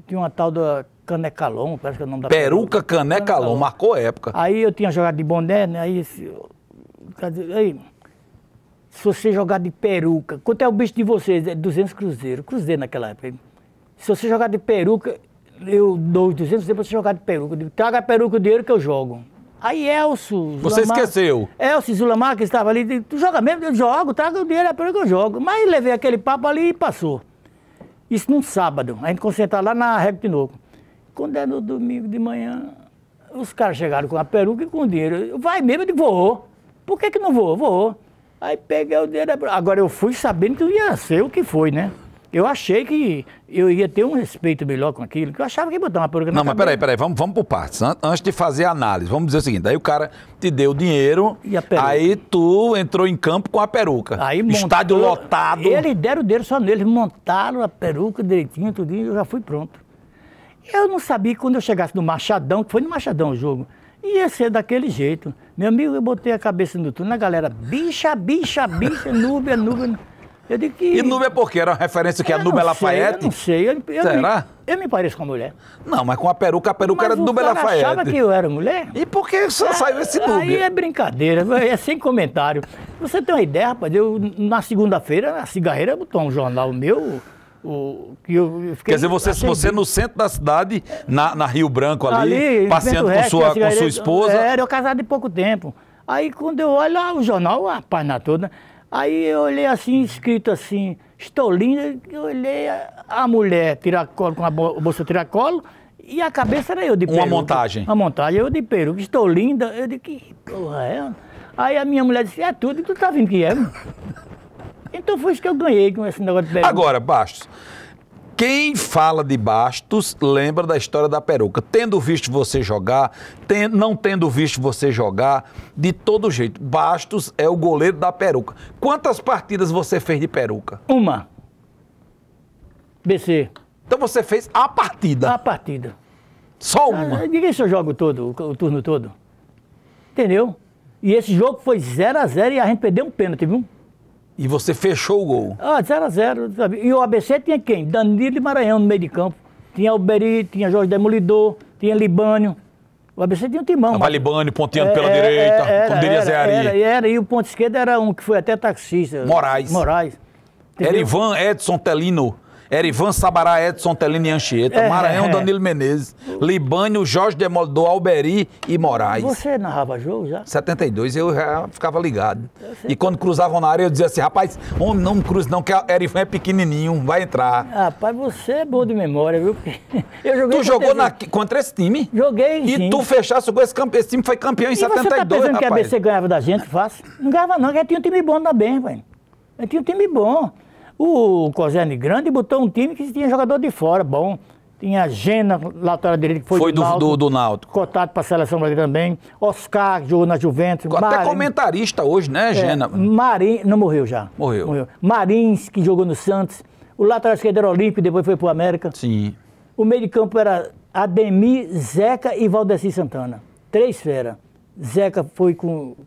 Tinha uma tal da Canecalon, parece que é o nome da Peruca Canecalon, Canecalon. marcou época. Aí eu tinha jogado de boné, né? Aí, esse, aí se você jogar de peruca, quanto é o bicho de vocês? É 200 cruzeiro. Cruzeiro naquela época. Se você jogar de peruca, eu dou os 200 para você jogar de peruca. Eu digo, traga a peruca, o dinheiro que eu jogo. Aí Elcio. Você Zulamar, esqueceu. Elcio Zulamar, que estava ali, tu joga mesmo? Eu jogo, traga o dinheiro, é a peruca eu jogo. Mas levei aquele papo ali e passou. Isso num sábado. A gente concentrar lá na Rego de novo. Quando é no domingo de manhã, os caras chegaram com a peruca e com o dinheiro. vai mesmo, eu digo, vou. Por que, que não vou? Vou. Aí peguei o dinheiro. Agora eu fui sabendo que ia ser o que foi, né? Eu achei que eu ia ter um respeito melhor com aquilo, que eu achava que ia botar uma peruca Não, mas peraí, peraí, vamos, vamos por partes. Antes de fazer a análise, vamos dizer o seguinte: aí o cara te deu o dinheiro, aí tu entrou em campo com a peruca. Aí montou, Estádio lotado. Eles deram o dinheiro só neles, montaram a peruca direitinho, tudinho, eu já fui pronto. Eu não sabia que quando eu chegasse no Machadão, que foi no Machadão o jogo, Ia ser daquele jeito. Meu amigo, eu botei a cabeça no túnel, a galera, bicha, bicha, bicha, Núbia, Núbia. Eu digo que... E Núbia é por quê? Era uma referência que a Núbia sei, Lafayette? não sei. Eu, eu Será? Me, eu me pareço com a mulher. Não, mas com a peruca, a peruca mas era Núbia Lafayette. achava que eu era mulher. E por que só é, saiu esse Núbia? Aí é brincadeira, é sem comentário. Você tem uma ideia, rapaz? Eu, na segunda-feira, a cigarreira, botou um jornal meu o, que eu fiquei Quer dizer, você, atendido. você no centro da cidade, na, na Rio Branco ali, ali passeando com sua, com sua esposa. É, era, eu casado em pouco tempo. Aí quando eu olho lá ah, o jornal, a página toda, aí eu olhei assim, escrito assim, estou linda, eu olhei a, a mulher tiracolo, com a bolsa tiracolo, e a cabeça era eu de peru Uma montagem. Uma montagem, eu de peru estou linda, eu de que porra é? Aí a minha mulher disse, é tudo, e tu tá vendo que é? Então foi isso que eu ganhei com esse negócio de peruca. Agora, Bastos, quem fala de Bastos lembra da história da peruca. Tendo visto você jogar, ten, não tendo visto você jogar, de todo jeito, Bastos é o goleiro da peruca. Quantas partidas você fez de peruca? Uma. BC. Então você fez a partida? A partida. Só ah, uma? Ah, ninguém só joga o, todo, o turno todo. Entendeu? E esse jogo foi 0 a 0 e a gente perdeu um pênalti, viu? E você fechou o gol? Ah, 0 a 0 E o ABC tinha quem? Danilo e Maranhão no meio de campo. Tinha Alberi, tinha Jorge Demolidor, tinha Libânio. O ABC tinha um timão. Ah, mas Libânio ponteando é, pela é, direita, é, era, como diria Zé Ari. Era, era, e o ponto esquerdo era um que foi até taxista. Moraes. Moraes. Entendeu? Era Ivan Edson Telino. Erivan Sabará, Edson Telini Anchieta, é, Maranhão, Danilo Menezes, Libânio, Jorge Demolidor, Alberi e Moraes. Você narrava jogo já? 72, eu já ficava ligado. E quando cruzavam na área, eu dizia assim, rapaz, homem, não cruza não, que Erivan é pequenininho, vai entrar. Rapaz, você é bom de memória, viu? Eu joguei tu jogou na, contra esse time? Joguei, E sim. tu fechasse com esse, esse time, foi campeão em e 72, você tá pensando você que a ABC ganhava da gente fácil? Não ganhava não, porque tinha um time bom também, velho. Tinha um time bom. O Cosene Grande botou um time que tinha jogador de fora, bom. Tinha Gena, lateral direito, que foi, foi do, Náutico, do, do Náutico. Cotado para a seleção brasileira também. Oscar, jogou na Juventus. Até comentarista hoje, né, é, Gena? É, não morreu já. Morreu. morreu. Marins, que jogou no Santos. O lateral esquerdo era Olímpio, depois foi para o América. Sim. O meio de campo era Ademir, Zeca e Valdeci Santana. Três feras. Zeca foi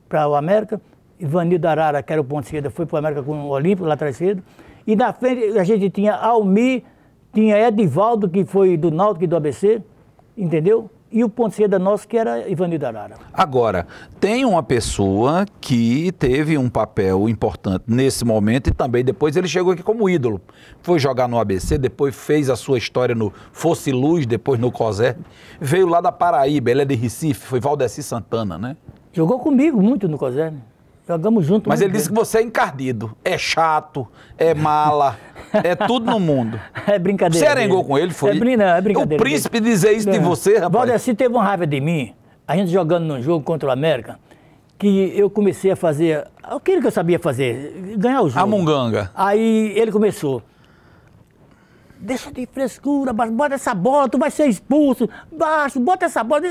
para o América. Ivanildo Arara, que era o ponto esquerdo foi para o América com o Olímpio, lateral esquerdo. E na frente a gente tinha Almi, tinha Edivaldo, que foi do Náutico e do ABC, entendeu? E o ponto da nosso, que era Ivanildo Arara. Agora, tem uma pessoa que teve um papel importante nesse momento e também depois ele chegou aqui como ídolo. Foi jogar no ABC, depois fez a sua história no Fosse Luz, depois no COSER. Veio lá da Paraíba, ele é de Recife, foi Valdeci Santana, né? Jogou comigo muito no COSER. Né? Jogamos junto. Mas né? ele disse que você é encardido, é chato, é mala, é tudo no mundo. É brincadeira. Você arengou né? com ele, foi? É, não, é brincadeira. O príncipe dele. dizer isso de você, rapaz. Valdeci teve uma raiva de mim, a gente jogando num jogo contra o América, que eu comecei a fazer aquilo que eu sabia fazer, ganhar o jogo. A munganga. Aí ele começou deixa de frescura, bota essa bola, tu vai ser expulso, baixo, bota essa bola.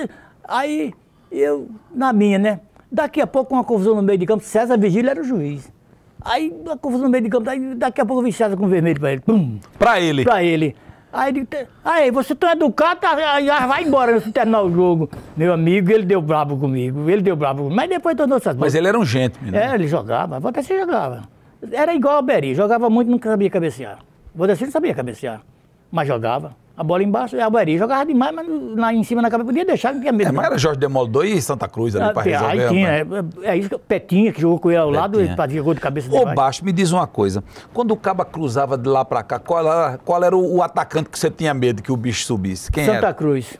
Aí eu, na minha, né? Daqui a pouco, uma confusão no meio de campo, César Vigília era o juiz. Aí, uma confusão no meio de campo, daí daqui a pouco eu vi César com vermelho pra ele. Pum! Pra ele? Pra ele. Aí aí, você tão tá educado, tá, já vai embora se terminar o jogo. Meu amigo, ele deu brabo comigo, ele deu brabo comigo. Mas depois tornou essas Mas ele era um gentleman. É, ele jogava, Valdeci jogava. Era igual ao Beri, jogava muito, nunca sabia cabecear. Valdeci assim, não sabia cabecear, mas jogava. A bola embaixo, a Bahia jogava demais, mas lá em cima na cabeça podia deixar, não tinha medo. É, mas era Jorge Demolidor e Santa Cruz ali ah, para resolver. Aí tinha, é, é, é, isso que Petinha, que jogou com ele ao lado, ele jogou de cabeça Ô, Baixo, me diz uma coisa. Quando o Caba cruzava de lá para cá, qual era, qual era o, o, atacante que você tinha medo que o bicho subisse? Quem Santa era? Cruz.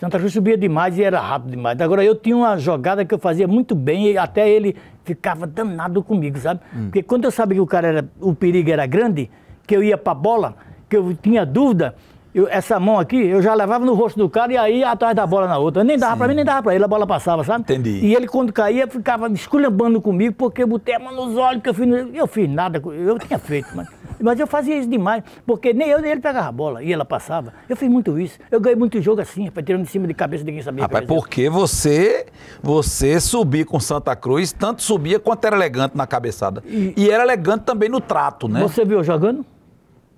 Santa Cruz subia demais e era rápido demais. Agora, eu tinha uma jogada que eu fazia muito bem e até ele ficava danado comigo, sabe? Hum. Porque quando eu sabia que o cara era, o perigo era grande, que eu ia para a bola, que eu tinha dúvida, eu, essa mão aqui, eu já levava no rosto do cara e aí atrás da bola na outra. Nem dava Sim. pra mim, nem dava pra ele, a bola passava, sabe? Entendi. E ele, quando caía, ficava esculhambando comigo, porque eu botei a mão nos olhos, que eu fiz. Eu fiz nada, eu tinha feito, mano Mas eu fazia isso demais, porque nem eu nem ele pegava a bola e ela passava. Eu fiz muito isso. Eu ganhei muito jogo assim, rapaz, tirando em cima de cabeça de quem sabia. Rapaz, porque você, você subia com Santa Cruz, tanto subia quanto era elegante na cabeçada. E, e era elegante também no trato, né? Você viu jogando?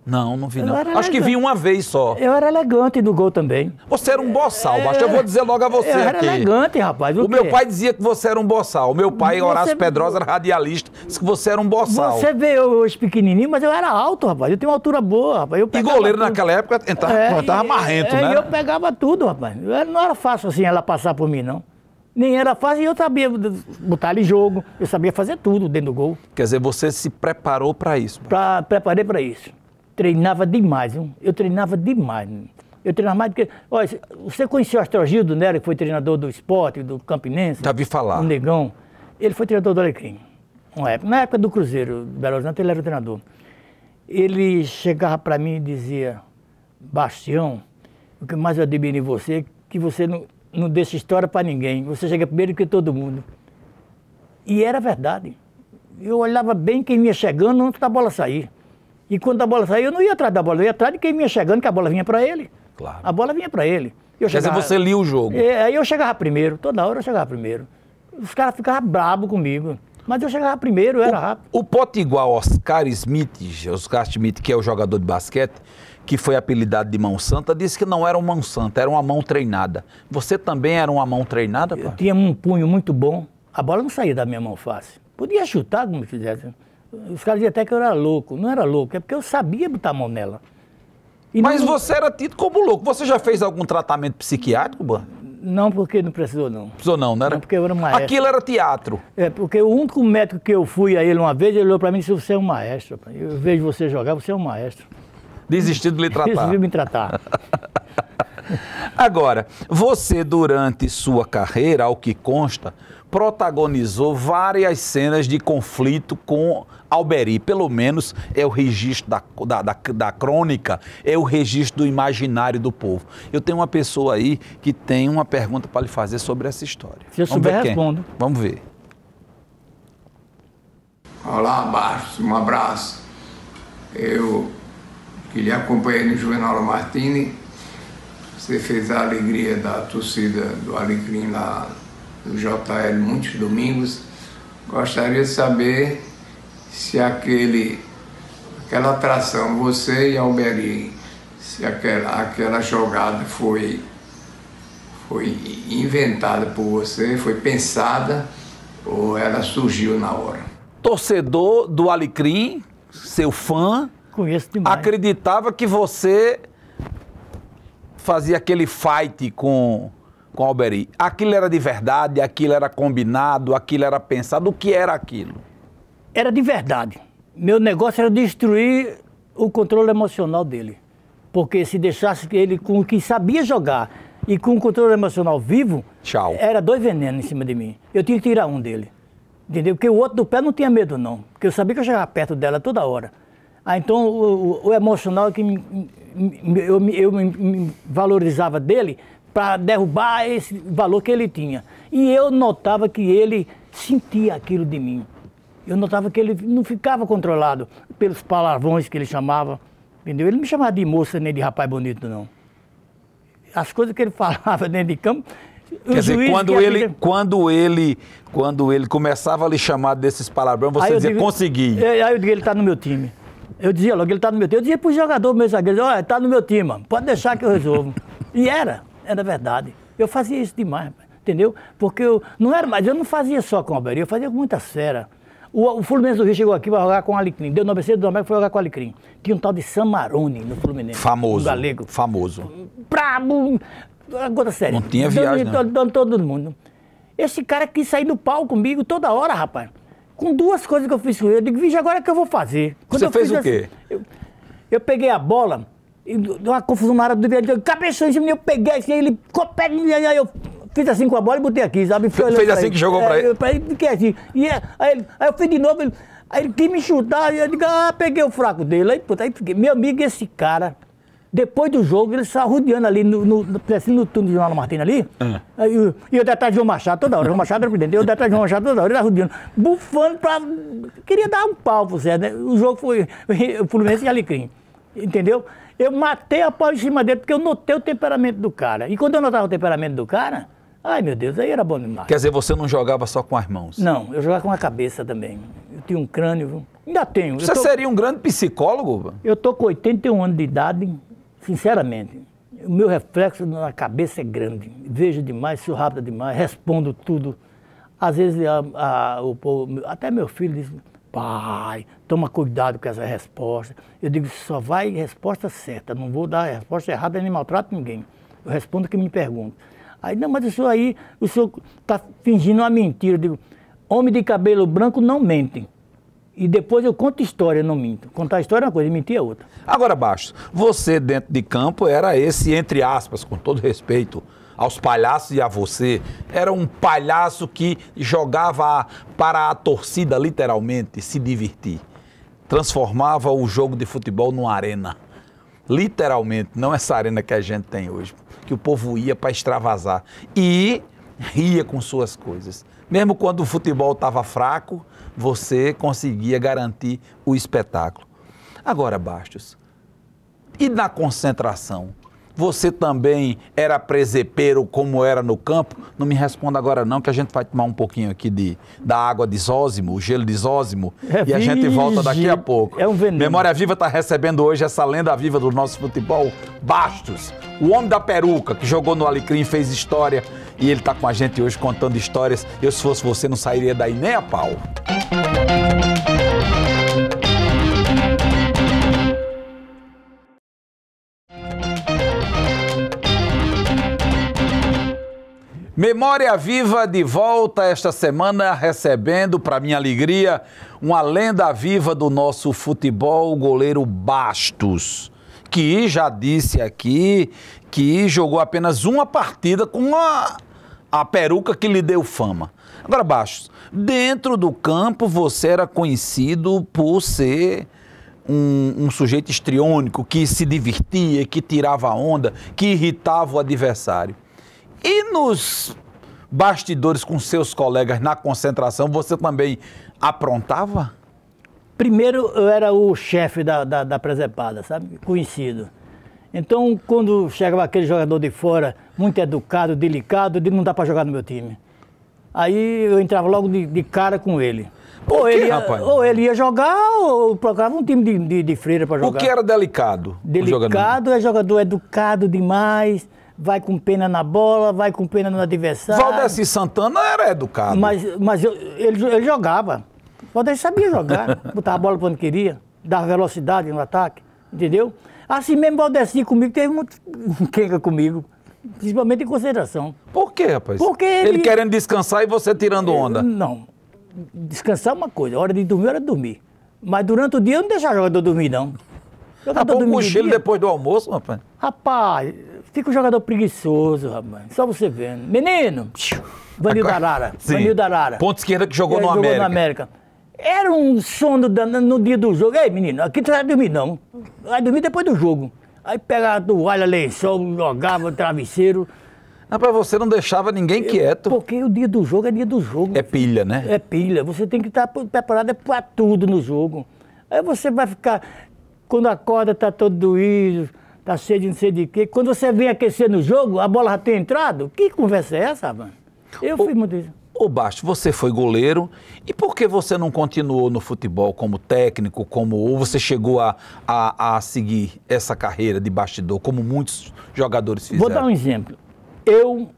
Não, não vi não. Acho elegante. que vi uma vez só. Eu era elegante no gol também. Você era um boçal, é. Eu vou dizer logo a você eu aqui. era elegante, rapaz. O, o meu pai dizia que você era um boçal. O meu pai, você... Horácio Pedrosa, era radialista, disse que você era um boçal. Você vê eu hoje pequenininho, mas eu era alto, rapaz. Eu tenho uma altura boa, rapaz. Eu e goleiro tudo. naquela época entrava, é, entrava marrento, é, né? eu pegava tudo, rapaz. Eu não era fácil assim ela passar por mim, não. Nem era fácil e eu sabia botar ele em jogo, eu sabia fazer tudo dentro do gol. Quer dizer, você se preparou para isso? Pra, preparei para isso treinava demais, eu treinava demais. Né? Eu treinava mais do que. Olha, você conheceu o Astrogildo Nero, que foi treinador do esporte, do Campinense? Já vi falar. Um negão. Ele foi treinador do Alecrim, uma época. Na época do Cruzeiro, do Belo Horizonte, ele era o treinador. Ele chegava para mim e dizia: Bastião, o que mais eu admiro em você é que você não, não deixa história para ninguém. Você chega primeiro que todo mundo. E era verdade. Eu olhava bem quem ia chegando antes da bola sair. E quando a bola saía, eu não ia atrás da bola, eu ia atrás de quem vinha chegando, que a bola vinha para ele. Claro. A bola vinha para ele. Eu Quer chegava, dizer, você lia o jogo. É, aí eu chegava primeiro, toda hora eu chegava primeiro. Os caras ficavam brabo comigo. Mas eu chegava primeiro, eu era rápido. O igual Oscar Smith, Oscar Smith, que é o jogador de basquete, que foi apelidado de mão santa, disse que não era uma mão santa, era uma mão treinada. Você também era uma mão treinada? Pai? Eu tinha um punho muito bom. A bola não saía da minha mão fácil. Podia chutar como fizesse. Os caras diziam até que eu era louco. Não era louco, é porque eu sabia botar a mão nela. E Mas não... você era tido como louco. Você já fez algum tratamento psiquiátrico, Ban? Não, porque não precisou, não. Precisou não, não né? era? Não, porque eu era um maestro. Aquilo era teatro. É, porque o único médico que eu fui a ele uma vez, ele olhou para mim e disse, você é um maestro. Eu vejo você jogar, você é um maestro. Desistiu de lhe tratar. Desistiu de me tratar. Agora, você durante sua carreira, ao que consta, protagonizou várias cenas de conflito com Alberi. Pelo menos é o registro da, da, da, da, crônica, é o registro do imaginário do povo. Eu tenho uma pessoa aí que tem uma pergunta para lhe fazer sobre essa história. Se eu Vamos souber, respondo. Vamos ver. Olá, Bastos, um abraço. Eu que lhe acompanhei no Juvenal Martini, você fez a alegria da torcida do Alecrim lá do JL muitos domingos. Gostaria de saber se aquele, aquela atração, você e Alberi, se aquela, aquela jogada foi, foi inventada por você, foi pensada ou ela surgiu na hora. Torcedor do Alecrim, seu fã, Conheço demais. acreditava que você fazia aquele fight com com Alberi. Aquilo era de verdade, aquilo era combinado, aquilo era pensado. O que era aquilo? Era de verdade. Meu negócio era destruir o controle emocional dele. Porque se deixasse ele com o que sabia jogar e com o controle emocional vivo, Tchau. era dois venenos em cima de mim. Eu tinha que tirar um dele. Entendeu? Porque o outro do pé não tinha medo, não. Porque eu sabia que eu chegava perto dela toda hora. Ah, então o, o, o emocional é que me, me, eu, eu me valorizava dele para derrubar esse valor que ele tinha. E eu notava que ele sentia aquilo de mim. Eu notava que ele não ficava controlado pelos palavrões que ele chamava, entendeu? Ele não me chamava de moça nem de rapaz bonito, não. As coisas que ele falava dentro de campo, Quer dizer, quando que ele, vida... quando ele quando ele começava a lhe chamar desses palavrões, você dizia, digo, consegui. É, aí eu digo, ele está no meu time. Eu dizia logo, ele está no meu time. Eu dizia para o jogador, meu zagueiro, olha, está no meu time, mano. pode deixar que eu resolvo. e era era verdade. Eu fazia isso demais, entendeu? Porque eu não era mais, eu não fazia só com Alberi, eu fazia com muita fera. O, o, Fluminense do Rio chegou aqui para jogar com o Alecrim. Deu 900 do América foi jogar com o Alecrim. Tinha um tal de Samarone no Fluminense. Famoso. Um galego. Famoso. Brabo. Agora sério. Não tinha viagem. Dono, né? Dando todo mundo. Esse cara quis sair no pau comigo toda hora, rapaz. Com duas coisas que eu fiz com ele. Eu digo, vixe, agora é que eu vou fazer. Quando Você fez o assim, quê? Assim, eu, eu peguei a bola deu uma confusão na área do direito. Cabeçou em cima eu peguei assim, ele ficou perto de mim, aí eu fiz assim com a bola e botei aqui, sabe? Fez assim que jogou pra é, ele? Pra ele, assim. E é, aí, aí, aí eu fiz de novo, ele, aí ele quis me chutar, e eu digo, ah, peguei o fraco dele. Aí, puta aí fiquei. Meu amigo, esse cara, depois do jogo, ele estava rodeando ali, no, no, assim, no túnel de João Martins ali, ah. aí, eu, e eu detrás de João Machado toda hora, João Machado era presidente, eu detrás de João Machado toda hora, ele rodeando, bufando pra... Queria dar um pau pro Zé, né? O jogo foi Fluminense e Alecrim, entendeu? Eu matei a pau em cima dele, porque eu notei o temperamento do cara. E quando eu notava o temperamento do cara, ai meu Deus, aí era bom demais. Quer dizer, você não jogava só com as mãos? Não, eu jogava com a cabeça também. Eu tinha um crânio, ainda tenho. Você tô... seria um grande psicólogo? Eu tô com 81 anos de idade, sinceramente. O meu reflexo na cabeça é grande. Vejo demais, sou rápido demais, respondo tudo. Às vezes, a, a, o povo, até meu filho diz, pai, toma cuidado com essa resposta. Eu digo, só vai resposta certa, não vou dar a resposta errada nem maltrato ninguém. Eu respondo o que me pergunta Aí, não, mas o senhor aí, o senhor está fingindo uma mentira. Eu digo, homem de cabelo branco não mentem. E depois eu conto história, não minto. Contar história é uma coisa, mentir é outra. Agora, baixo você dentro de campo era esse, entre aspas, com todo respeito, aos palhaços e a você. Era um palhaço que jogava para a torcida, literalmente, se divertir. Transformava o jogo de futebol numa arena. Literalmente, não essa arena que a gente tem hoje, que o povo ia para extravasar. E ria com suas coisas. Mesmo quando o futebol estava fraco, você conseguia garantir o espetáculo. Agora, Bastos, e na concentração? Você também era presepeiro como era no campo? Não me responda agora não, que a gente vai tomar um pouquinho aqui de, da água de Zózimo, o gelo de Zózimo, é, e a gente volta daqui a pouco. É um veneno. Memória Viva está recebendo hoje essa lenda viva do nosso futebol, Bastos, o homem da peruca, que jogou no Alecrim, fez história, e ele está com a gente hoje contando histórias. Eu, se fosse você, não sairia daí nem a pau. Música Memória Viva de volta esta semana, recebendo, para minha alegria, uma lenda viva do nosso futebol, o goleiro Bastos, que já disse aqui que jogou apenas uma partida com a, a peruca que lhe deu fama. Agora, Bastos, dentro do campo você era conhecido por ser. Um, um, sujeito estriônico que se divertia, que tirava onda, que irritava o adversário. E nos bastidores com seus colegas na concentração, você também aprontava? Primeiro, eu era o chefe da, da, da presepada, sabe? Conhecido. Então, quando chegava aquele jogador de fora, muito educado, delicado, de não dá para jogar no meu time. Aí eu entrava logo de, de cara com ele. Ou, que, ele ia, ou, ele ia, jogar ou procurava um time de, de, de freira para jogar. O que era delicado? Delicado, jogador? é jogador educado demais vai com pena na bola, vai com pena no adversário. Valdeci Santana era educado. Mas, mas eu, ele, ele jogava. Valdeci sabia jogar, botava a bola quando queria, dava velocidade no ataque, entendeu? Assim mesmo Valdeci comigo teve muito quenga comigo. Principalmente em consideração. Por quê, rapaz? Porque ele... ele querendo descansar e você tirando onda. Não. Descansar é uma coisa, a hora de dormir, é a dormir. Mas durante o dia eu não deixava o jogador dormir, não. Jogador com dormir. De depois do almoço, rapaz? Rapaz, Fica o jogador preguiçoso, rapaz. Só você vendo. Menino! Vanil Lara, Vanil Lara, Ponto esquerda que jogou, no, jogou América. no América. Era um sono no dia do jogo. Ei, menino, aqui tu vai dormir não. Vai dormir depois do jogo. Aí pegava a toalha, lençol, jogava o travesseiro. Não, pra você não deixava ninguém quieto. Porque o dia do jogo é dia do jogo. É pilha, né? É pilha. Você tem que tá estar preparado para tudo no jogo. Aí você vai ficar. Quando acorda, tá todo doído tá cheio de não sei de quê. Quando você vem aquecer no jogo, a bola já tem entrado. Que conversa é essa, mano? Eu o, fiz muito isso. Ô Baixo, você foi goleiro e por que você não continuou no futebol como técnico, como ou você chegou a, a, a seguir essa carreira de bastidor, como muitos jogadores fizeram? Vou dar um exemplo. Eu,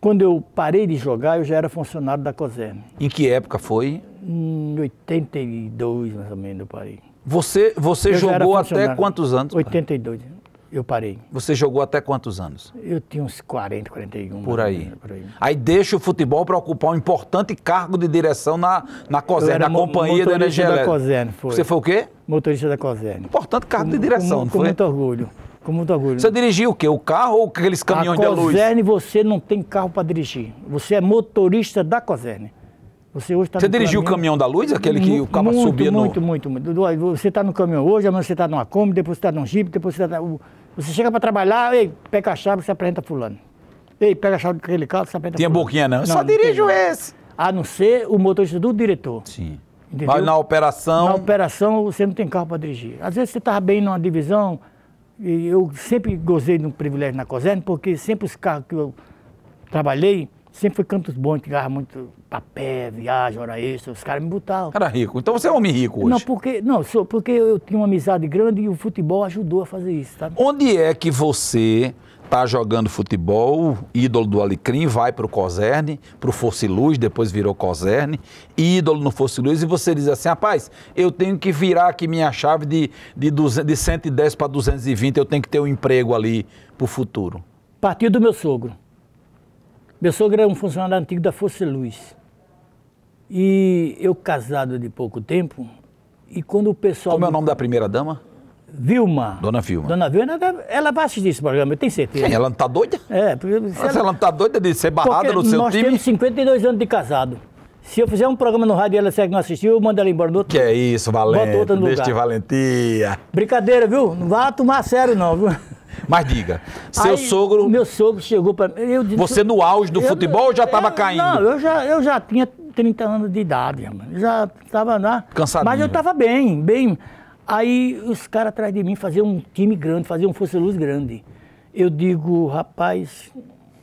quando eu parei de jogar, eu já era funcionário da COSEM. Em que época foi? Em 82, mais ou menos, eu parei. Você, você jogou até quantos anos? 82. Pai? eu parei. Você jogou até quantos anos? Eu tinha uns 40, 41. Por aí. Né, por aí. aí deixa o futebol para ocupar um importante cargo de direção na, na COSEN, na Companhia de Energia Elétrica. da COSEN, foi. Você foi o quê? Motorista da COSEN. Importante cargo com, de direção, com, não foi? Com muito orgulho. Com muito orgulho. Você dirigiu o quê? O carro ou aqueles caminhões da luz? Na COSEN você não tem carro para dirigir. Você é motorista da COSEN. Você hoje tá Você dirigiu o caminhão da luz, aquele que o carro subia muito, no... Muito, muito, muito. Você está no caminhão hoje, amanhã você está numa Kombi, depois você está num Jeep, depois você está... Você chega para trabalhar, ei, pega a chave, e você apresenta fulano. Ei, pega a chave daquele carro, e você apresenta Tem fulano. boquinha não, não só não dirijo tem. esse. A não ser o motorista do diretor. Sim. Entendeu? Mas na operação... Na operação você não tem carro para dirigir. Às vezes você estava bem numa divisão, e eu sempre gozei de um privilégio na COSERN, porque sempre os carros que eu trabalhei, sempre foi Cantos Bons, que ganhava muito pra pé, viagem, hora extra, os caras me botavam. Era rico. Então você é homem rico hoje? Não, porque, não, sou, porque eu tinha uma amizade grande e o futebol ajudou a fazer isso, sabe? Onde é que você tá jogando futebol, ídolo do Alecrim, vai pro Coserne, pro Fosse Luz, depois virou Coserne, ídolo no Fosse Luz, e você diz assim, rapaz, eu tenho que virar aqui minha chave de, de, 200, de 110 para 220, eu tenho que ter um emprego ali pro futuro. Partiu do meu sogro. Meu sogro era um funcionário antigo da Força Luz. E eu casado de pouco tempo, e quando o pessoal... Como é o nome da primeira dama? Vilma. Dona Vilma. Dona Vilma, ela, ela vai assistir esse programa, eu tenho certeza. Sim, ela não está doida? É. Porque se ela, não está doida de ser barrada no seu nós time? Nós temos 52 anos de casado. Se eu fizer um programa no rádio e ela segue não assistiu, eu mando ela embora do outro. Que é isso, Valente. Bota deixa de valentia. Brincadeira, viu? Não vá tomar a sério, não, viu? Mas diga, seu Aí, sogro. Meu sogro chegou para mim. Eu disse, você no auge do eu, futebol já estava caindo? Não, eu já, eu já tinha 30 anos de idade, irmão. Já estava lá. cansado. Mas eu estava bem, bem. Aí os caras atrás de mim faziam um time grande, faziam um Força Luz grande. Eu digo, rapaz,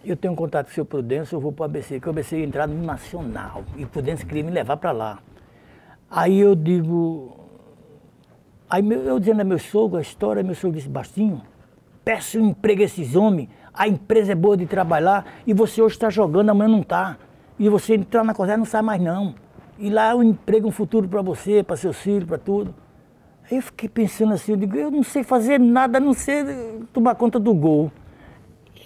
eu tenho um contato com o seu Prudêncio, eu vou para o ABC, porque é o ABC ia entrar no Nacional e o Prudêncio queria me levar para lá. Aí eu digo. Aí meu, eu dizendo a meu sogro a história, meu sogro disse: Bastinho, peça um emprego a esses homens, a empresa é boa de trabalhar e você hoje está jogando, amanhã não está. E você entrar na coisa não sai mais não. E lá é um emprego, um futuro para você, para seus filhos, para tudo. Aí eu fiquei pensando assim, eu digo, eu não sei fazer nada, a não ser tomar conta do gol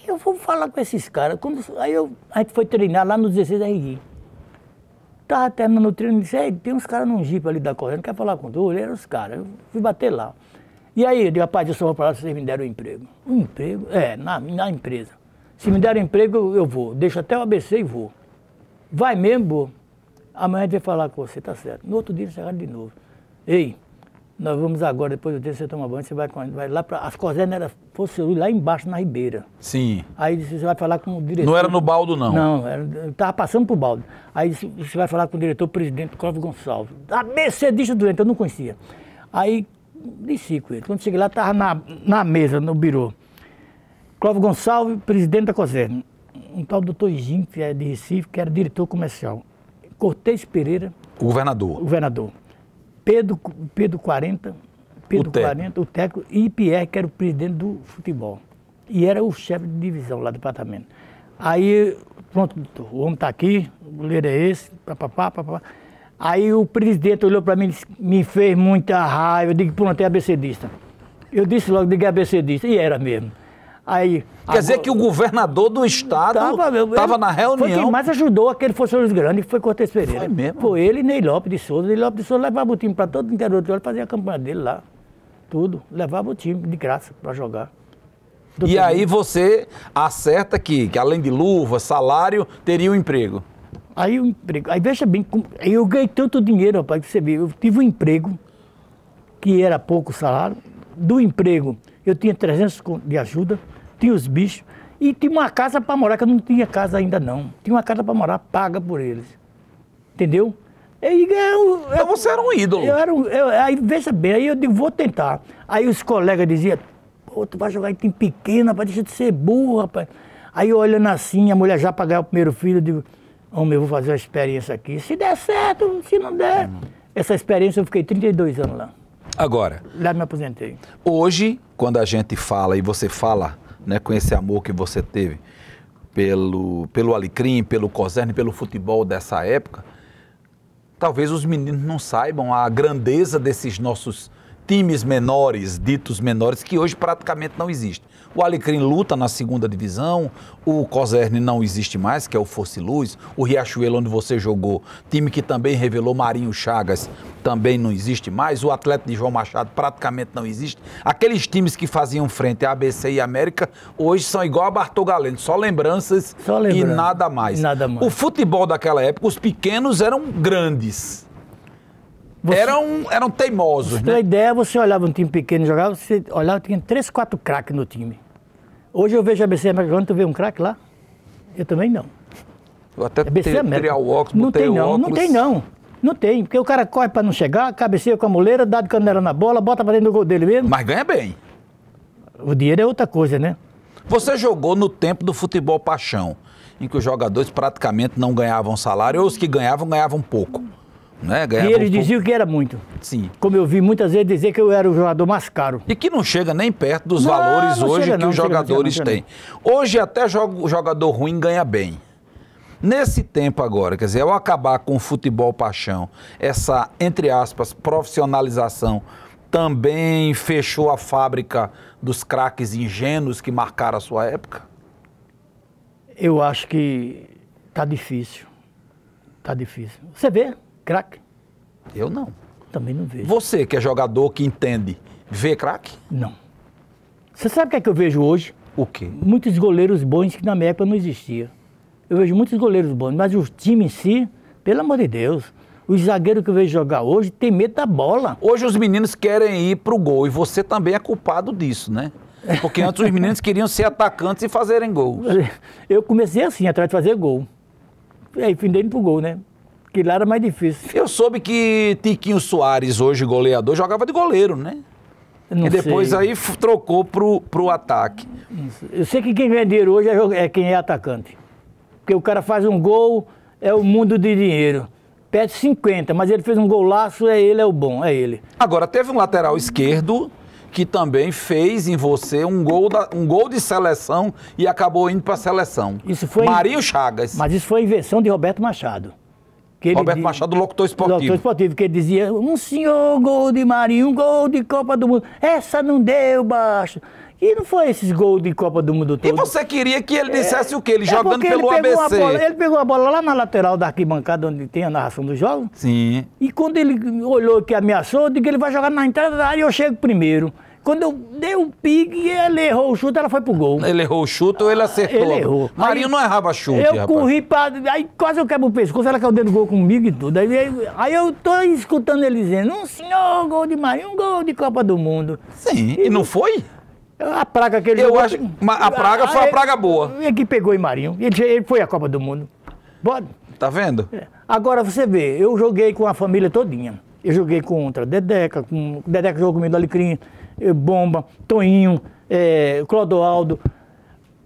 eu vou falar com esses caras. Quando, aí eu, a gente foi treinar lá no 16 RI. Tava terminando o treino, disse, tem uns caras num jipe ali da corrente, quer falar com tu? Eram os caras, eu fui bater lá. E aí, eu digo, rapaz, eu só vou falar se vocês me deram um emprego. Um emprego? É, na, na empresa. Se me deram emprego, eu vou. Deixo até o ABC e vou. Vai mesmo, vou. Amanhã a gente vai falar com você, tá certo. No outro dia eles chegaram de novo. Ei, nós vamos agora, depois do dia, você toma banho, você vai, vai lá para. As Cosernas eram Fosseru, lá embaixo, na Ribeira. Sim. Aí disse, você vai falar com o diretor. Não era no baldo, não? Não, estava passando para o baldo. Aí disse, você vai falar com o diretor-presidente Clóvis Gonçalves. disso doente, eu não conhecia. Aí disse com ele. Quando cheguei lá, estava na, na mesa, no birô. Clóvis Gonçalves, presidente da Coserna. Um tal doutor Jim, que é de Recife, que era diretor comercial. Cortês Pereira. O governador. O governador. Pedro, Pedro 40, Pedro o 40, o técnico, e Pierre, que era o presidente do futebol. E era o chefe de divisão lá do departamento. Aí, pronto, o homem está aqui, o goleiro é esse, papapá, papapá. Aí o presidente olhou para mim e disse, me fez muita raiva. Eu digo, pronto, é abecedista. Eu disse logo, diga abecedista. E era mesmo. Aí, Quer dizer que o governador do estado estava na reunião. Foi quem mais ajudou aquele foi Grande, que foi Cortes Pereira. Foi mesmo? Foi ele e Ney Lopes de Souza. Ney Lopes de Souza levava o time para todo o interior do Olho, fazia a campanha dele lá. Tudo. Levava o time de graça para jogar. Do e aí mundo. você acerta que, que, além de luva, salário, teria um emprego. Aí o um emprego. Aí veja bem, eu ganhei tanto dinheiro, rapaz, que você vê. Eu tive um emprego, que era pouco salário. Do emprego, eu tinha 300 de ajuda tinha os bichos. E tinha uma casa para morar, que eu não tinha casa ainda não. Tinha uma casa para morar paga por eles. Entendeu? E eu, é eu, é então você era um ídolo. Eu era um, eu, aí veja bem, aí eu digo, vou tentar. Aí os colegas diziam, pô, tu vai jogar em time pequeno, rapaz, deixa de ser burro, rapaz. Aí olhando assim, a mulher já pagar o primeiro filho, eu digo, homem, eu vou fazer uma experiência aqui. Se der certo, se não der. Hum. Essa experiência eu fiquei 32 anos lá. Agora. Lá me aposentei. Hoje, quando a gente fala e você fala né, com esse amor que você teve pelo, pelo Alecrim, pelo Coserne, pelo futebol dessa época, talvez os meninos não saibam a grandeza desses nossos times menores, ditos menores, que hoje praticamente não existem. O Alecrim luta na segunda divisão, o Coserne não existe mais, que é o Fosse Luz, o Riachuelo, onde você jogou, time que também revelou Marinho Chagas, também não existe mais, o Atleta de João Machado praticamente não existe. Aqueles times que faziam frente a ABC e América, hoje são igual a Bartol Galeno, só lembranças só e nada mais. nada mais. O futebol daquela época, os pequenos eram grandes você, eram, eram teimosos, né? A ideia, você olhava um time pequeno jogava, você olhava, tinha três, quatro craques no time. Hoje eu vejo a BC América jogando, tu vê um craque lá? Eu também não. Eu até BC o óculos, não tem não, óculos. não tem não. Não tem, porque o cara corre para não chegar, cabeceia com a moleira, dá de canela na bola, bota pra dentro do gol dele mesmo. Mas ganha bem. O dinheiro é outra coisa, né? Você jogou no tempo do futebol paixão, em que os jogadores praticamente não ganhavam salário, ou os que ganhavam, ganhavam pouco. Né? Ganhava e eles pouco... diziam que era muito. Sim. Como eu vi muitas vezes dizer que eu era o jogador mais caro. E que não chega nem perto dos não, valores não hoje chega, que não, os jogadores têm. Hoje até jogador ruim ganha bem. Nesse tempo agora, quer dizer, ao acabar com o futebol paixão, essa, entre aspas, profissionalização também fechou a fábrica dos craques ingênuos que marcaram a sua época? Eu acho que tá difícil. Tá difícil. Você vê, Crack? Eu não. Também não vejo. Você, que é jogador, que entende, vê craque? Não. Você sabe o que é que eu vejo hoje? O quê? Muitos goleiros bons que na minha época não existia. Eu vejo muitos goleiros bons, mas o time em si, pelo amor de Deus, os zagueiros que eu vejo jogar hoje tem medo da bola. Hoje os meninos querem ir pro gol e você também é culpado disso, né? Porque antes os meninos queriam ser atacantes e fazerem gols. Eu comecei assim, atrás de fazer gol. E aí, findei pro gol, né? que lá era mais difícil. Eu soube que Tiquinho Soares, hoje goleador, jogava de goleiro, né? Não e depois sei. aí trocou pro, pro ataque. Eu sei que quem ganha dinheiro hoje é, é, quem é atacante. Porque o cara faz um gol, é o mundo de dinheiro. Pede 50, mas ele fez um golaço, é ele, é o bom, é ele. Agora, teve um lateral esquerdo que também fez em você um gol, da, um gol de seleção e acabou indo para a seleção. Isso foi Marinho Chagas. Mas isso foi invenção de Roberto Machado. Que Roberto dizia, Machado, locutor esportivo. Locutor esportivo, que ele dizia, um senhor gol de Marinho, um gol de Copa do Mundo. Essa não deu, baixo. E não foi esses gols de Copa do Mundo todo. E você queria que ele dissesse é, o quê? Ele é jogando pelo ele ABC. Bola, ele pegou a bola lá na lateral da arquibancada, onde tem a narração do jogo. Sim. E quando ele olhou que ameaçou, eu digo, ele vai jogar na entrada da área e eu chego primeiro. Quando eu dei um pique, ele errou o chute, ela foi pro gol. Ele errou o chute ou ele ah, acertou? Ele errou. Marinho aí, não errava chute, Eu rapaz. corri pra... Aí quase eu quebro o pescoço, ela caiu dentro do gol comigo e tudo. Aí, aí eu tô escutando ele dizendo, um senhor, gol de Marinho, um gol de Copa do Mundo. Sim, e, e não foi? A praga que ele Eu jogou, acho. A praga a, foi a ah, é- praga boa. E é que pegou em Marinho. Ele, ele foi à Copa do Mundo. Bora. Tá vendo? É. Agora você vê, eu joguei com a família todinha. Eu joguei contra Dedeca, com Dedeca jogou comigo do Alecrim, eh, Bomba, Toinho, é, eh, Clodoaldo.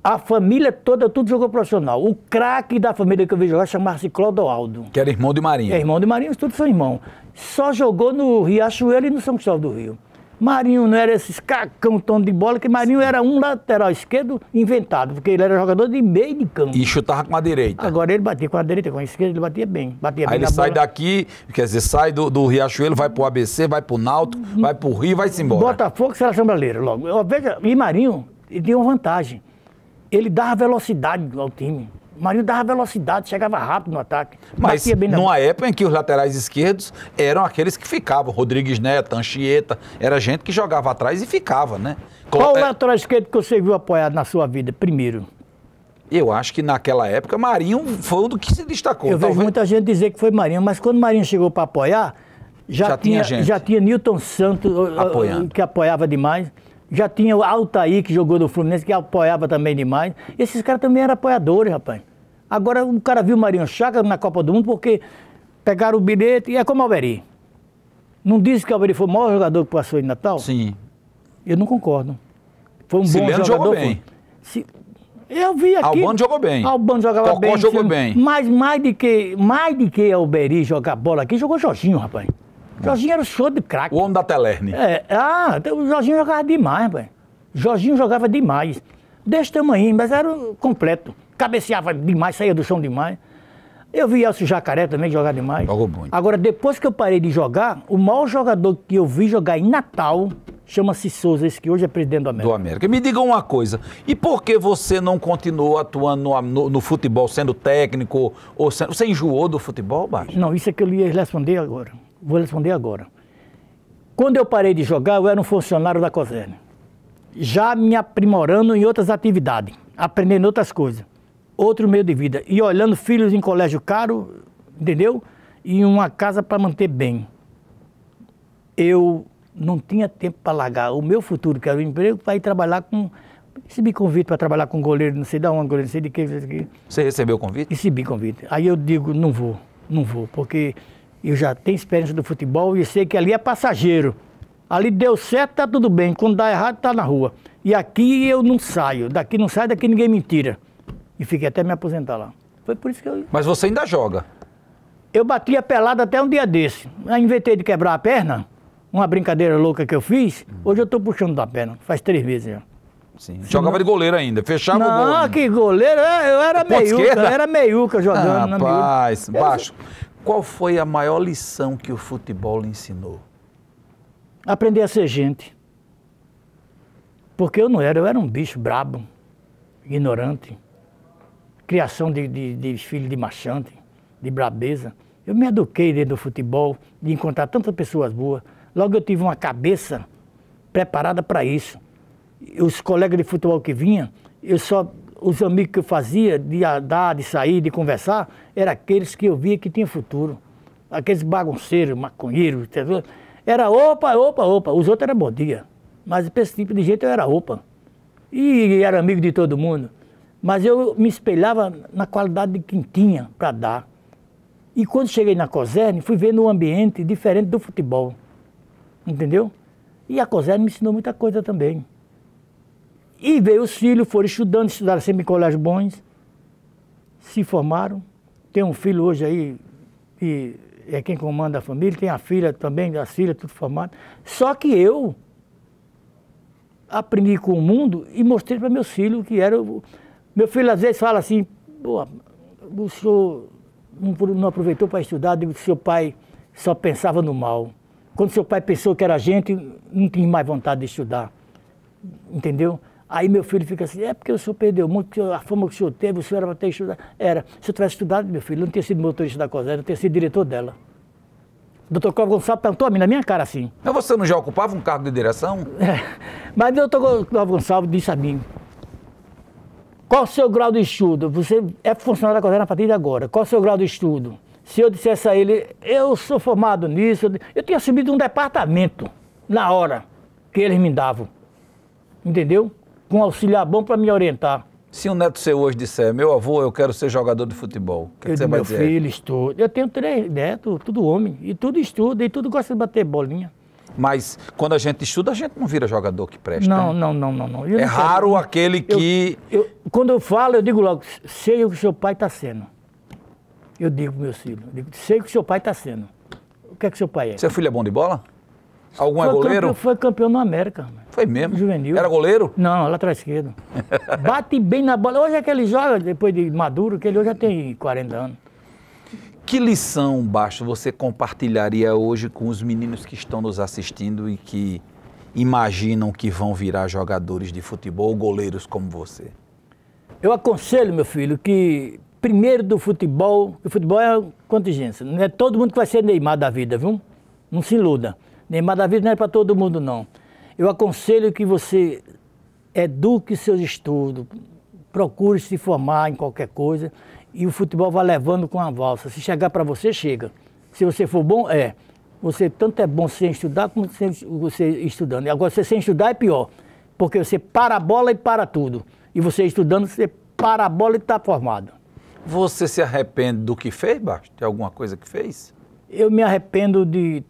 A família toda, tudo jogou profissional. O craque da família que eu vi jogar chamava-se Clodoaldo. Que era irmão de Marinho. É irmão de Marinho, tudo são irmãos. Só jogou no Riachuelo e no São Cristóvão do Rio. Marinho não era esses cacão tom de bola, que Marinho era um lateral esquerdo inventado, porque ele era jogador de meio de campo. E chutava com a direita. Agora ele batia com a direita, com a esquerda, ele batia bem. Batia Aí bem ele sai bola. daqui, quer dizer, sai do, do Riachuelo, vai pro ABC, vai pro Náutico, uhum. vai pro Rio, vai-se embora. Botafogo, Seleção Brasileira, logo. Veja, e Marinho, ele tinha uma vantagem. Ele dava velocidade ao time. Marinho dava velocidade, chegava rápido no ataque. Mas bem na... numa época em que os laterais esquerdos eram aqueles que ficavam, Rodrigues Neto, Anchieta, era gente que jogava atrás e ficava, né? Qual o é... lateral esquerdo que você viu apoiado na sua vida primeiro? Eu acho que naquela época Marinho foi o do que se destacou. Eu Talvez... vejo muita gente dizer que foi Marinho, mas quando Marinho chegou para apoiar, já, já, tinha, tinha já tinha Newton Santos Apoiando. que apoiava demais. Já tinha o Altair que jogou no Fluminense que apoiava também demais. esses caras também eram apoiadores, rapaz. Agora o cara viu o Marinho Chagas na Copa do Mundo porque pegaram o bilhete e é como Alberi Não disse que o Alberi foi o maior jogador que passou em Natal? Sim. Eu não concordo. Foi um Cileno bom jogador. Jogou bem. Se... Eu vi aqui. Albano jogou bem. Albano jogava Tocó bem. jogou bem. Mas mais de que, mais de que Alberi jogar bola aqui, jogou Jorginho, rapaz. Jorginho era o show de craque. O homem da Telerne. É, ah, então o Jorginho jogava demais, rapaz. Jorginho jogava demais. Deste tamanho, mas era completo cabeceava demais, saía do chão demais. Eu vi Elcio Jacaré também jogar demais. Jogou muito. Agora, depois que eu parei de jogar, o maior jogador que eu vi jogar em Natal chama-se Souza, esse que hoje é presidente do América. Do América. Me diga uma coisa, e por que você não continuou atuando no, no, no futebol, sendo técnico? Ou sendo, você enjoou do futebol, Baixo? Não, isso é que eu ia responder agora. Vou responder agora. Quando eu parei de jogar, eu era um funcionário da COSERN. Já me aprimorando em outras atividades, aprendendo outras coisas outro meio de vida. E olhando filhos em colégio caro, entendeu? E uma casa para manter bem. Eu não tinha tempo para largar o meu futuro, que era o emprego, para ir trabalhar com. Recebi convite para trabalhar com goleiro, não sei de onde, goleiro, não sei de quem. Que. Você recebeu o convite? Recebi convite. Aí eu digo, não vou, não vou, porque eu já tenho experiência do futebol e sei que ali é passageiro. Ali deu certo, tá tudo bem. Quando dá errado, tá na rua. E aqui eu não saio. Daqui não saio, daqui ninguém me tira. E fiquei até me aposentar lá. Foi por isso que eu. Mas você ainda joga? Eu batia pelada até um dia desse. Aí inventei de quebrar a perna, uma brincadeira louca que eu fiz. Hoje eu tô puxando da perna, faz três vezes já. Sim. Jogava de goleiro ainda, fechava não, o gol. Ah, que goleiro, é, eu era Ponto meiuca, esquerda? era meiuca jogando. Né, Rapaz, na baixo. Qual foi a maior lição que o futebol lhe ensinou? Aprender a ser gente. Porque eu não era, eu era um bicho brabo, ignorante criação de, de, de filho de machante, de brabeza. Eu me eduquei dentro do futebol, de encontrar tantas pessoas boas. Logo eu tive uma cabeça preparada para isso. Os colegas de futebol que vinham, eu só os amigos que eu fazia de andar, de sair, de conversar, eram aqueles que eu via que tinha futuro. Aqueles bagunceiros, maconheiros, entendeu? Era opa, opa, opa. Os outros eram bom dia. Mas para esse tipo de gente eu era opa. E era amigo de todo mundo. Mas eu me espelhava na qualidade de quem tinha para dar. E quando cheguei na COSERN, fui vendo um ambiente diferente do futebol. Entendeu? E a COSERN me ensinou muita coisa também. E veio os filhos, foram estudando, estudaram sempre em colégios bons, se formaram. Tem um filho hoje aí, que é quem comanda a família, tem a filha também, as filhas, tudo formado. Só que eu aprendi com o mundo e mostrei para meus filhos que era o, meu filho às vezes fala assim, o senhor não aproveitou para estudar, o seu pai só pensava no mal. Quando seu pai pensou que era gente, não tinha mais vontade de estudar. Entendeu? Aí meu filho fica assim, é porque o senhor perdeu muito, a fama que o senhor teve, o senhor era para ter estudado. Era. Se eu tivesse estudado, meu filho, eu não teria sido motorista da COSER, não teria sido diretor dela. O doutor Cláudio Gonçalves perguntou a mim, na minha cara assim. Mas você não já ocupava um cargo de direção? É. Mas o doutor Cláudio Gonçalves disse a mim, qual o seu grau de estudo? Você é funcionário da Coordenação a partir de agora. Qual o seu grau de estudo? Se eu dissesse a ele, eu sou formado nisso, eu tinha assumido um departamento na hora que eles me davam. Entendeu? Com um auxiliar bom para me orientar. Se um neto seu hoje disser, meu avô, eu quero ser jogador de futebol, o que, é eu que você vai dizer? Meu filho, estou. Eu tenho três netos, tudo homem, e tudo estuda, e tudo gosta de bater bolinha. Mas quando a gente estuda, a gente não vira jogador que presta. Não, né? não, não, não. não. É raro quero. aquele que. Eu, quando eu falo, eu digo logo, sei o que seu pai está sendo. Eu digo para meus filhos, digo, sei o que seu pai está sendo. O que é que seu pai é? Seu filho é bom de bola? Algum é foi é goleiro? Campeão, foi campeão no América. Foi mesmo? Juvenil. Era goleiro? Não, lateral esquerdo. Bate bem na bola. Hoje é que ele joga, depois de maduro, que ele hoje já tem 40 anos. Que lição, Basto, você compartilharia hoje com os meninos que estão nos assistindo e que imaginam que vão virar jogadores de futebol ou goleiros como você? Eu aconselho, meu filho, que primeiro do futebol, o futebol é contingência, não é todo mundo que vai ser Neymar da vida, viu? Não se iluda. Neymar da vida não é para todo mundo, não. Eu aconselho que você eduque seus estudos, procure se formar em qualquer coisa, e o futebol vai levando com a valsa. Se chegar para você, chega. Se você for bom, é. Você tanto é bom sem estudar como sem você estudando. E agora, você sem estudar é pior, porque você para a bola e para tudo. E você estudando, você para a bola e está formado. Você se arrepende do que fez, Baixo? Tem alguma coisa que fez? Eu me arrependo de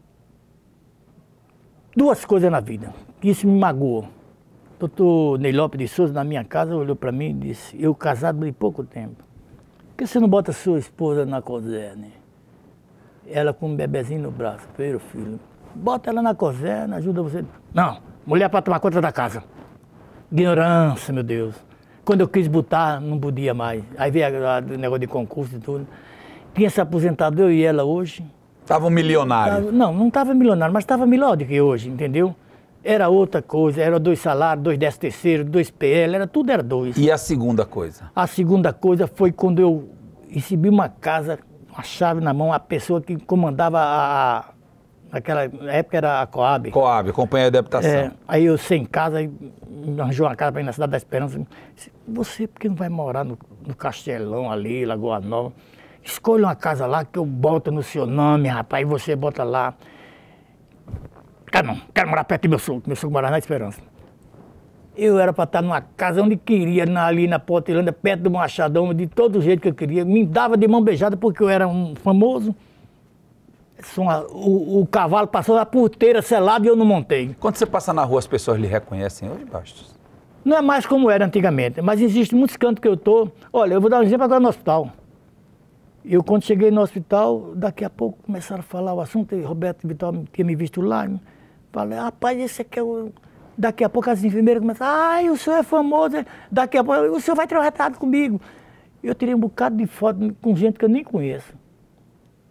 duas coisas na vida. Isso me magoou. Doutor Ney Lopes de Souza, na minha casa, olhou para mim e disse: Eu casado de pouco tempo que você não bota sua esposa na COSERNE? Ela com um bebezinho no braço, primeiro filho. Bota ela na COSERNE, ajuda você. Não, mulher para tomar conta da casa. Ignorância, meu Deus. Quando eu quis botar, não podia mais. Aí veio o negócio de concurso e tudo. Tinha se aposentado eu e ela hoje. Estava um milionário. Tava, não, não estava milionário, mas estava melhor do que hoje, entendeu? era outra coisa, era dois salários, dois décimos terceiro, dois PL, era tudo era dois. E a segunda coisa? A segunda coisa foi quando eu recebi uma casa, uma chave na mão, a pessoa que comandava a... Naquela época era a Coab. Coab, Companhia de Habitação. É, aí eu sem casa, arranjou uma casa para ir na Cidade da Esperança. Disse, Você por que não vai morar no, no Castelão ali, Lagoa Nova? Escolha uma casa lá que eu boto no seu nome, rapaz, e você bota lá. Quero não, quero morar perto do meu sogro. Meu sogro morava na Esperança. Eu era para estar numa casa onde queria, ali na Portelândia, perto do Machadão, de todo jeito que eu queria. Me dava de mão beijada porque eu era um famoso. O, o, cavalo passou na porteira selada e eu não montei. Quando você passa na rua, as pessoas lhe reconhecem hoje, Bastos? Não é mais como era antigamente, mas existe muitos cantos que eu tô. Olha, eu vou dar um exemplo agora no hospital. Eu, quando cheguei no hospital, daqui a pouco começaram a falar o assunto, e Roberto Vital tinha me visto lá. Né? Falei, rapaz, esse aqui é o. Daqui a pouco as enfermeiras começam, ai, o senhor é famoso, daqui a pouco, o senhor vai ter um retrato comigo. Eu tirei um bocado de foto com gente que eu nem conheço.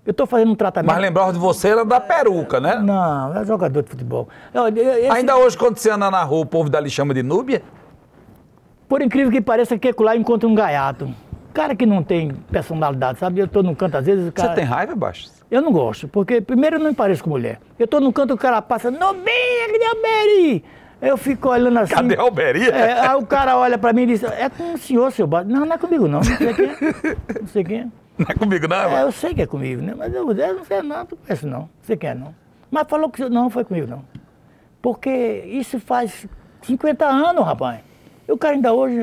Eu estou fazendo um tratamento. Mas lembrava de você era da peruca, né? Não, era é jogador de futebol. Eu, esse... Ainda hoje, quando você anda na rua, o povo dali chama de núbia? Por incrível que pareça, que lá encontra um gaiato. Cara que não tem personalidade, sabe? Eu estou num canto, às vezes o cara. Você tem raiva, Baixo? Eu não gosto, porque primeiro eu não me pareço com mulher. Eu estou num canto, o cara passa, Nobinha, cadê Alberi? Eu fico olhando assim. Cadê a Alberi? É, aí o cara olha pra mim e diz, é com o senhor, seu bate? Não, não é comigo não, não sei quem é. Não sei quem é. Não é comigo não? É, eu sei que é comigo, né? Mas eu, eu não sei não, não conheço, não, não sei quem é não. Mas falou que não foi comigo não. Porque isso faz 50 anos, rapaz. E o cara ainda hoje...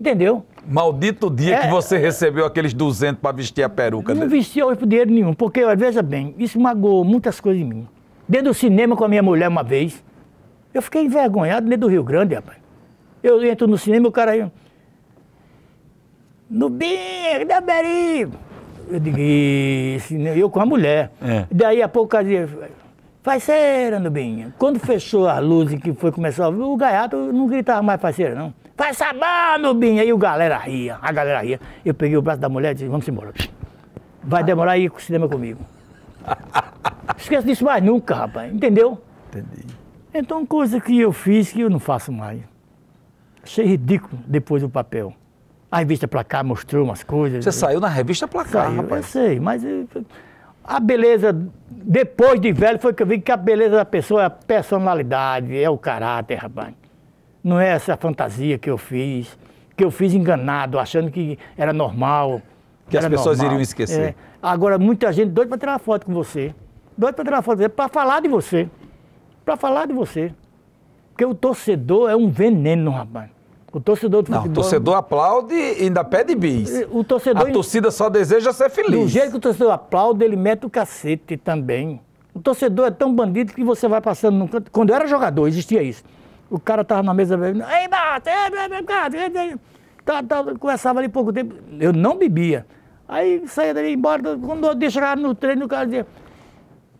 Entendeu? Maldito dia é, que você recebeu aqueles 200 para vestir a peruca não dele. Não vestia hoje por dinheiro nenhum, porque, olha, veja bem, isso magoou muitas coisas em mim. Dentro do cinema com a minha mulher uma vez, eu fiquei envergonhado dentro do Rio Grande, rapaz. Eu entro no cinema e o cara... No cadê da beriba. Eu digo, né? eu com a mulher. É. Daí a pouco dizia, faceira, Nubinha. Quando fechou a luz e que foi começar, o gaiato não gritava mais faceira, não. Vai sabar, meu bem. Aí o galera ria, a galera ria. Eu peguei o braço da mulher e disse, vamos embora. Vai demorar aí com o cinema comigo. Esquece disso mais nunca, rapaz. Entendeu? Entendi. Então, coisa que eu fiz que eu não faço mais. Achei ridículo depois do papel. A revista Placar mostrou umas coisas. Você saiu na revista Placar, saiu, rapaz. Eu sei, mas eu, eh, a beleza, depois de velho, foi que eu vi que a beleza da pessoa é a personalidade, é o caráter, rapaz não é essa fantasia que eu fiz, que eu fiz enganado, achando que era normal. Que era as pessoas normal. iriam esquecer. É. Agora, muita gente doida para tirar foto com você. Doido para tirar foto com você, para falar de você. Para falar de você. Porque o torcedor é um veneno, rapaz. O torcedor do Não, o torcedor aplaude e ainda pede bis. É, o torcedor... A torcida só deseja ser feliz. Do jeito que o torcedor aplaude, ele mete o cacete também. O torcedor é tão bandido que você vai passando num canto. Quando eu era jogador, existia isso o cara tava na mesa bebendo, ei, bata, tá, tá, conversava ali pouco tempo, eu não bebia. Aí saía dali embora, quando eu chegava no treino, o cara dizia,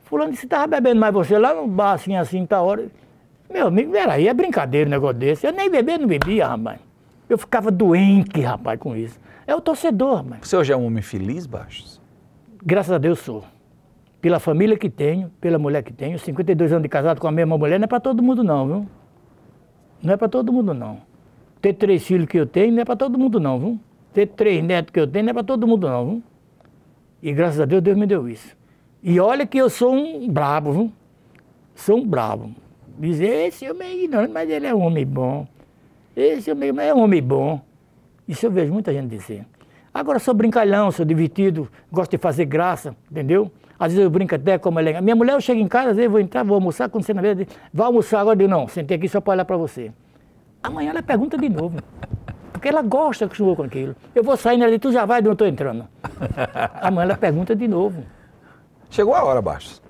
fulano, você tava bebendo mais você lá no bar, assim, assim, tá hora. Meu amigo, peraí, é brincadeira um negócio desse. Eu nem bebia, não bebia, rapaz. Eu ficava doente, rapaz, com isso. É o torcedor, rapaz. Você hoje é um homem feliz, Baixos? Graças a Deus sou. Pela família que tenho, pela mulher que tenho, 52 anos de casado com a mesma mulher, não é para todo mundo não, viu? Não é para todo mundo, não. Ter três filhos que eu tenho não é para todo mundo, não, viu? Ter três netos que eu tenho não é para todo mundo, não, viu? E graças a Deus, Deus me deu isso. E olha que eu sou um brabo, viu? Sou um brabo. Dizer, esse homem é ignorante, mas ele é um homem bom. Esse homem é um homem bom. Isso eu vejo muita gente dizer. Agora, sou brincalhão, sou divertido, gosto de fazer graça, entendeu? Às vezes eu brinco até com a lenha. Minha mulher, eu chego em casa, às vezes eu vou entrar, vou almoçar, quando você na verdade, vai almoçar agora, eu digo, não, sentei aqui só para olhar para você. Amanhã ela pergunta de novo. Porque ela gosta, acostumou com aquilo. Eu vou saindo ali, tu já vai, não estou entrando. Amanhã ela pergunta de novo. Chegou a hora, Bastos.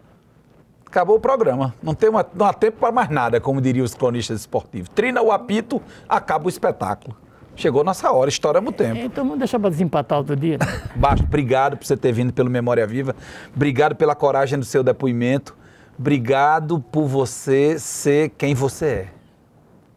Acabou o programa. Não, tem uma, não há tempo para mais nada, como diriam os cronistas esportivos. Trina o apito, acaba o espetáculo. Chegou nossa hora, estouramos o tempo. então vamos deixar para desempatar outro dia. Baixo, obrigado por você ter vindo pelo Memória Viva. Obrigado pela coragem do seu depoimento. Obrigado por você ser quem você é.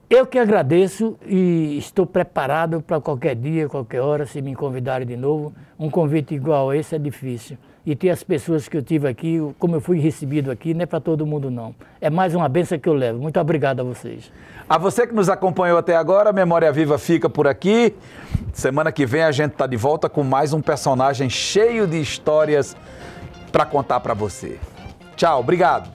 Eu que agradeço e estou preparado para qualquer dia, qualquer hora, se me convidarem de novo. Um convite igual a esse é difícil. E ter as pessoas que eu tive aqui, como eu fui recebido aqui, não é para todo mundo não. É mais uma benção que eu levo. Muito obrigado a vocês. A você que nos acompanhou até agora, Memória Viva fica por aqui. Semana que vem a gente está de volta com mais um personagem cheio de histórias para contar para você. Tchau, obrigado.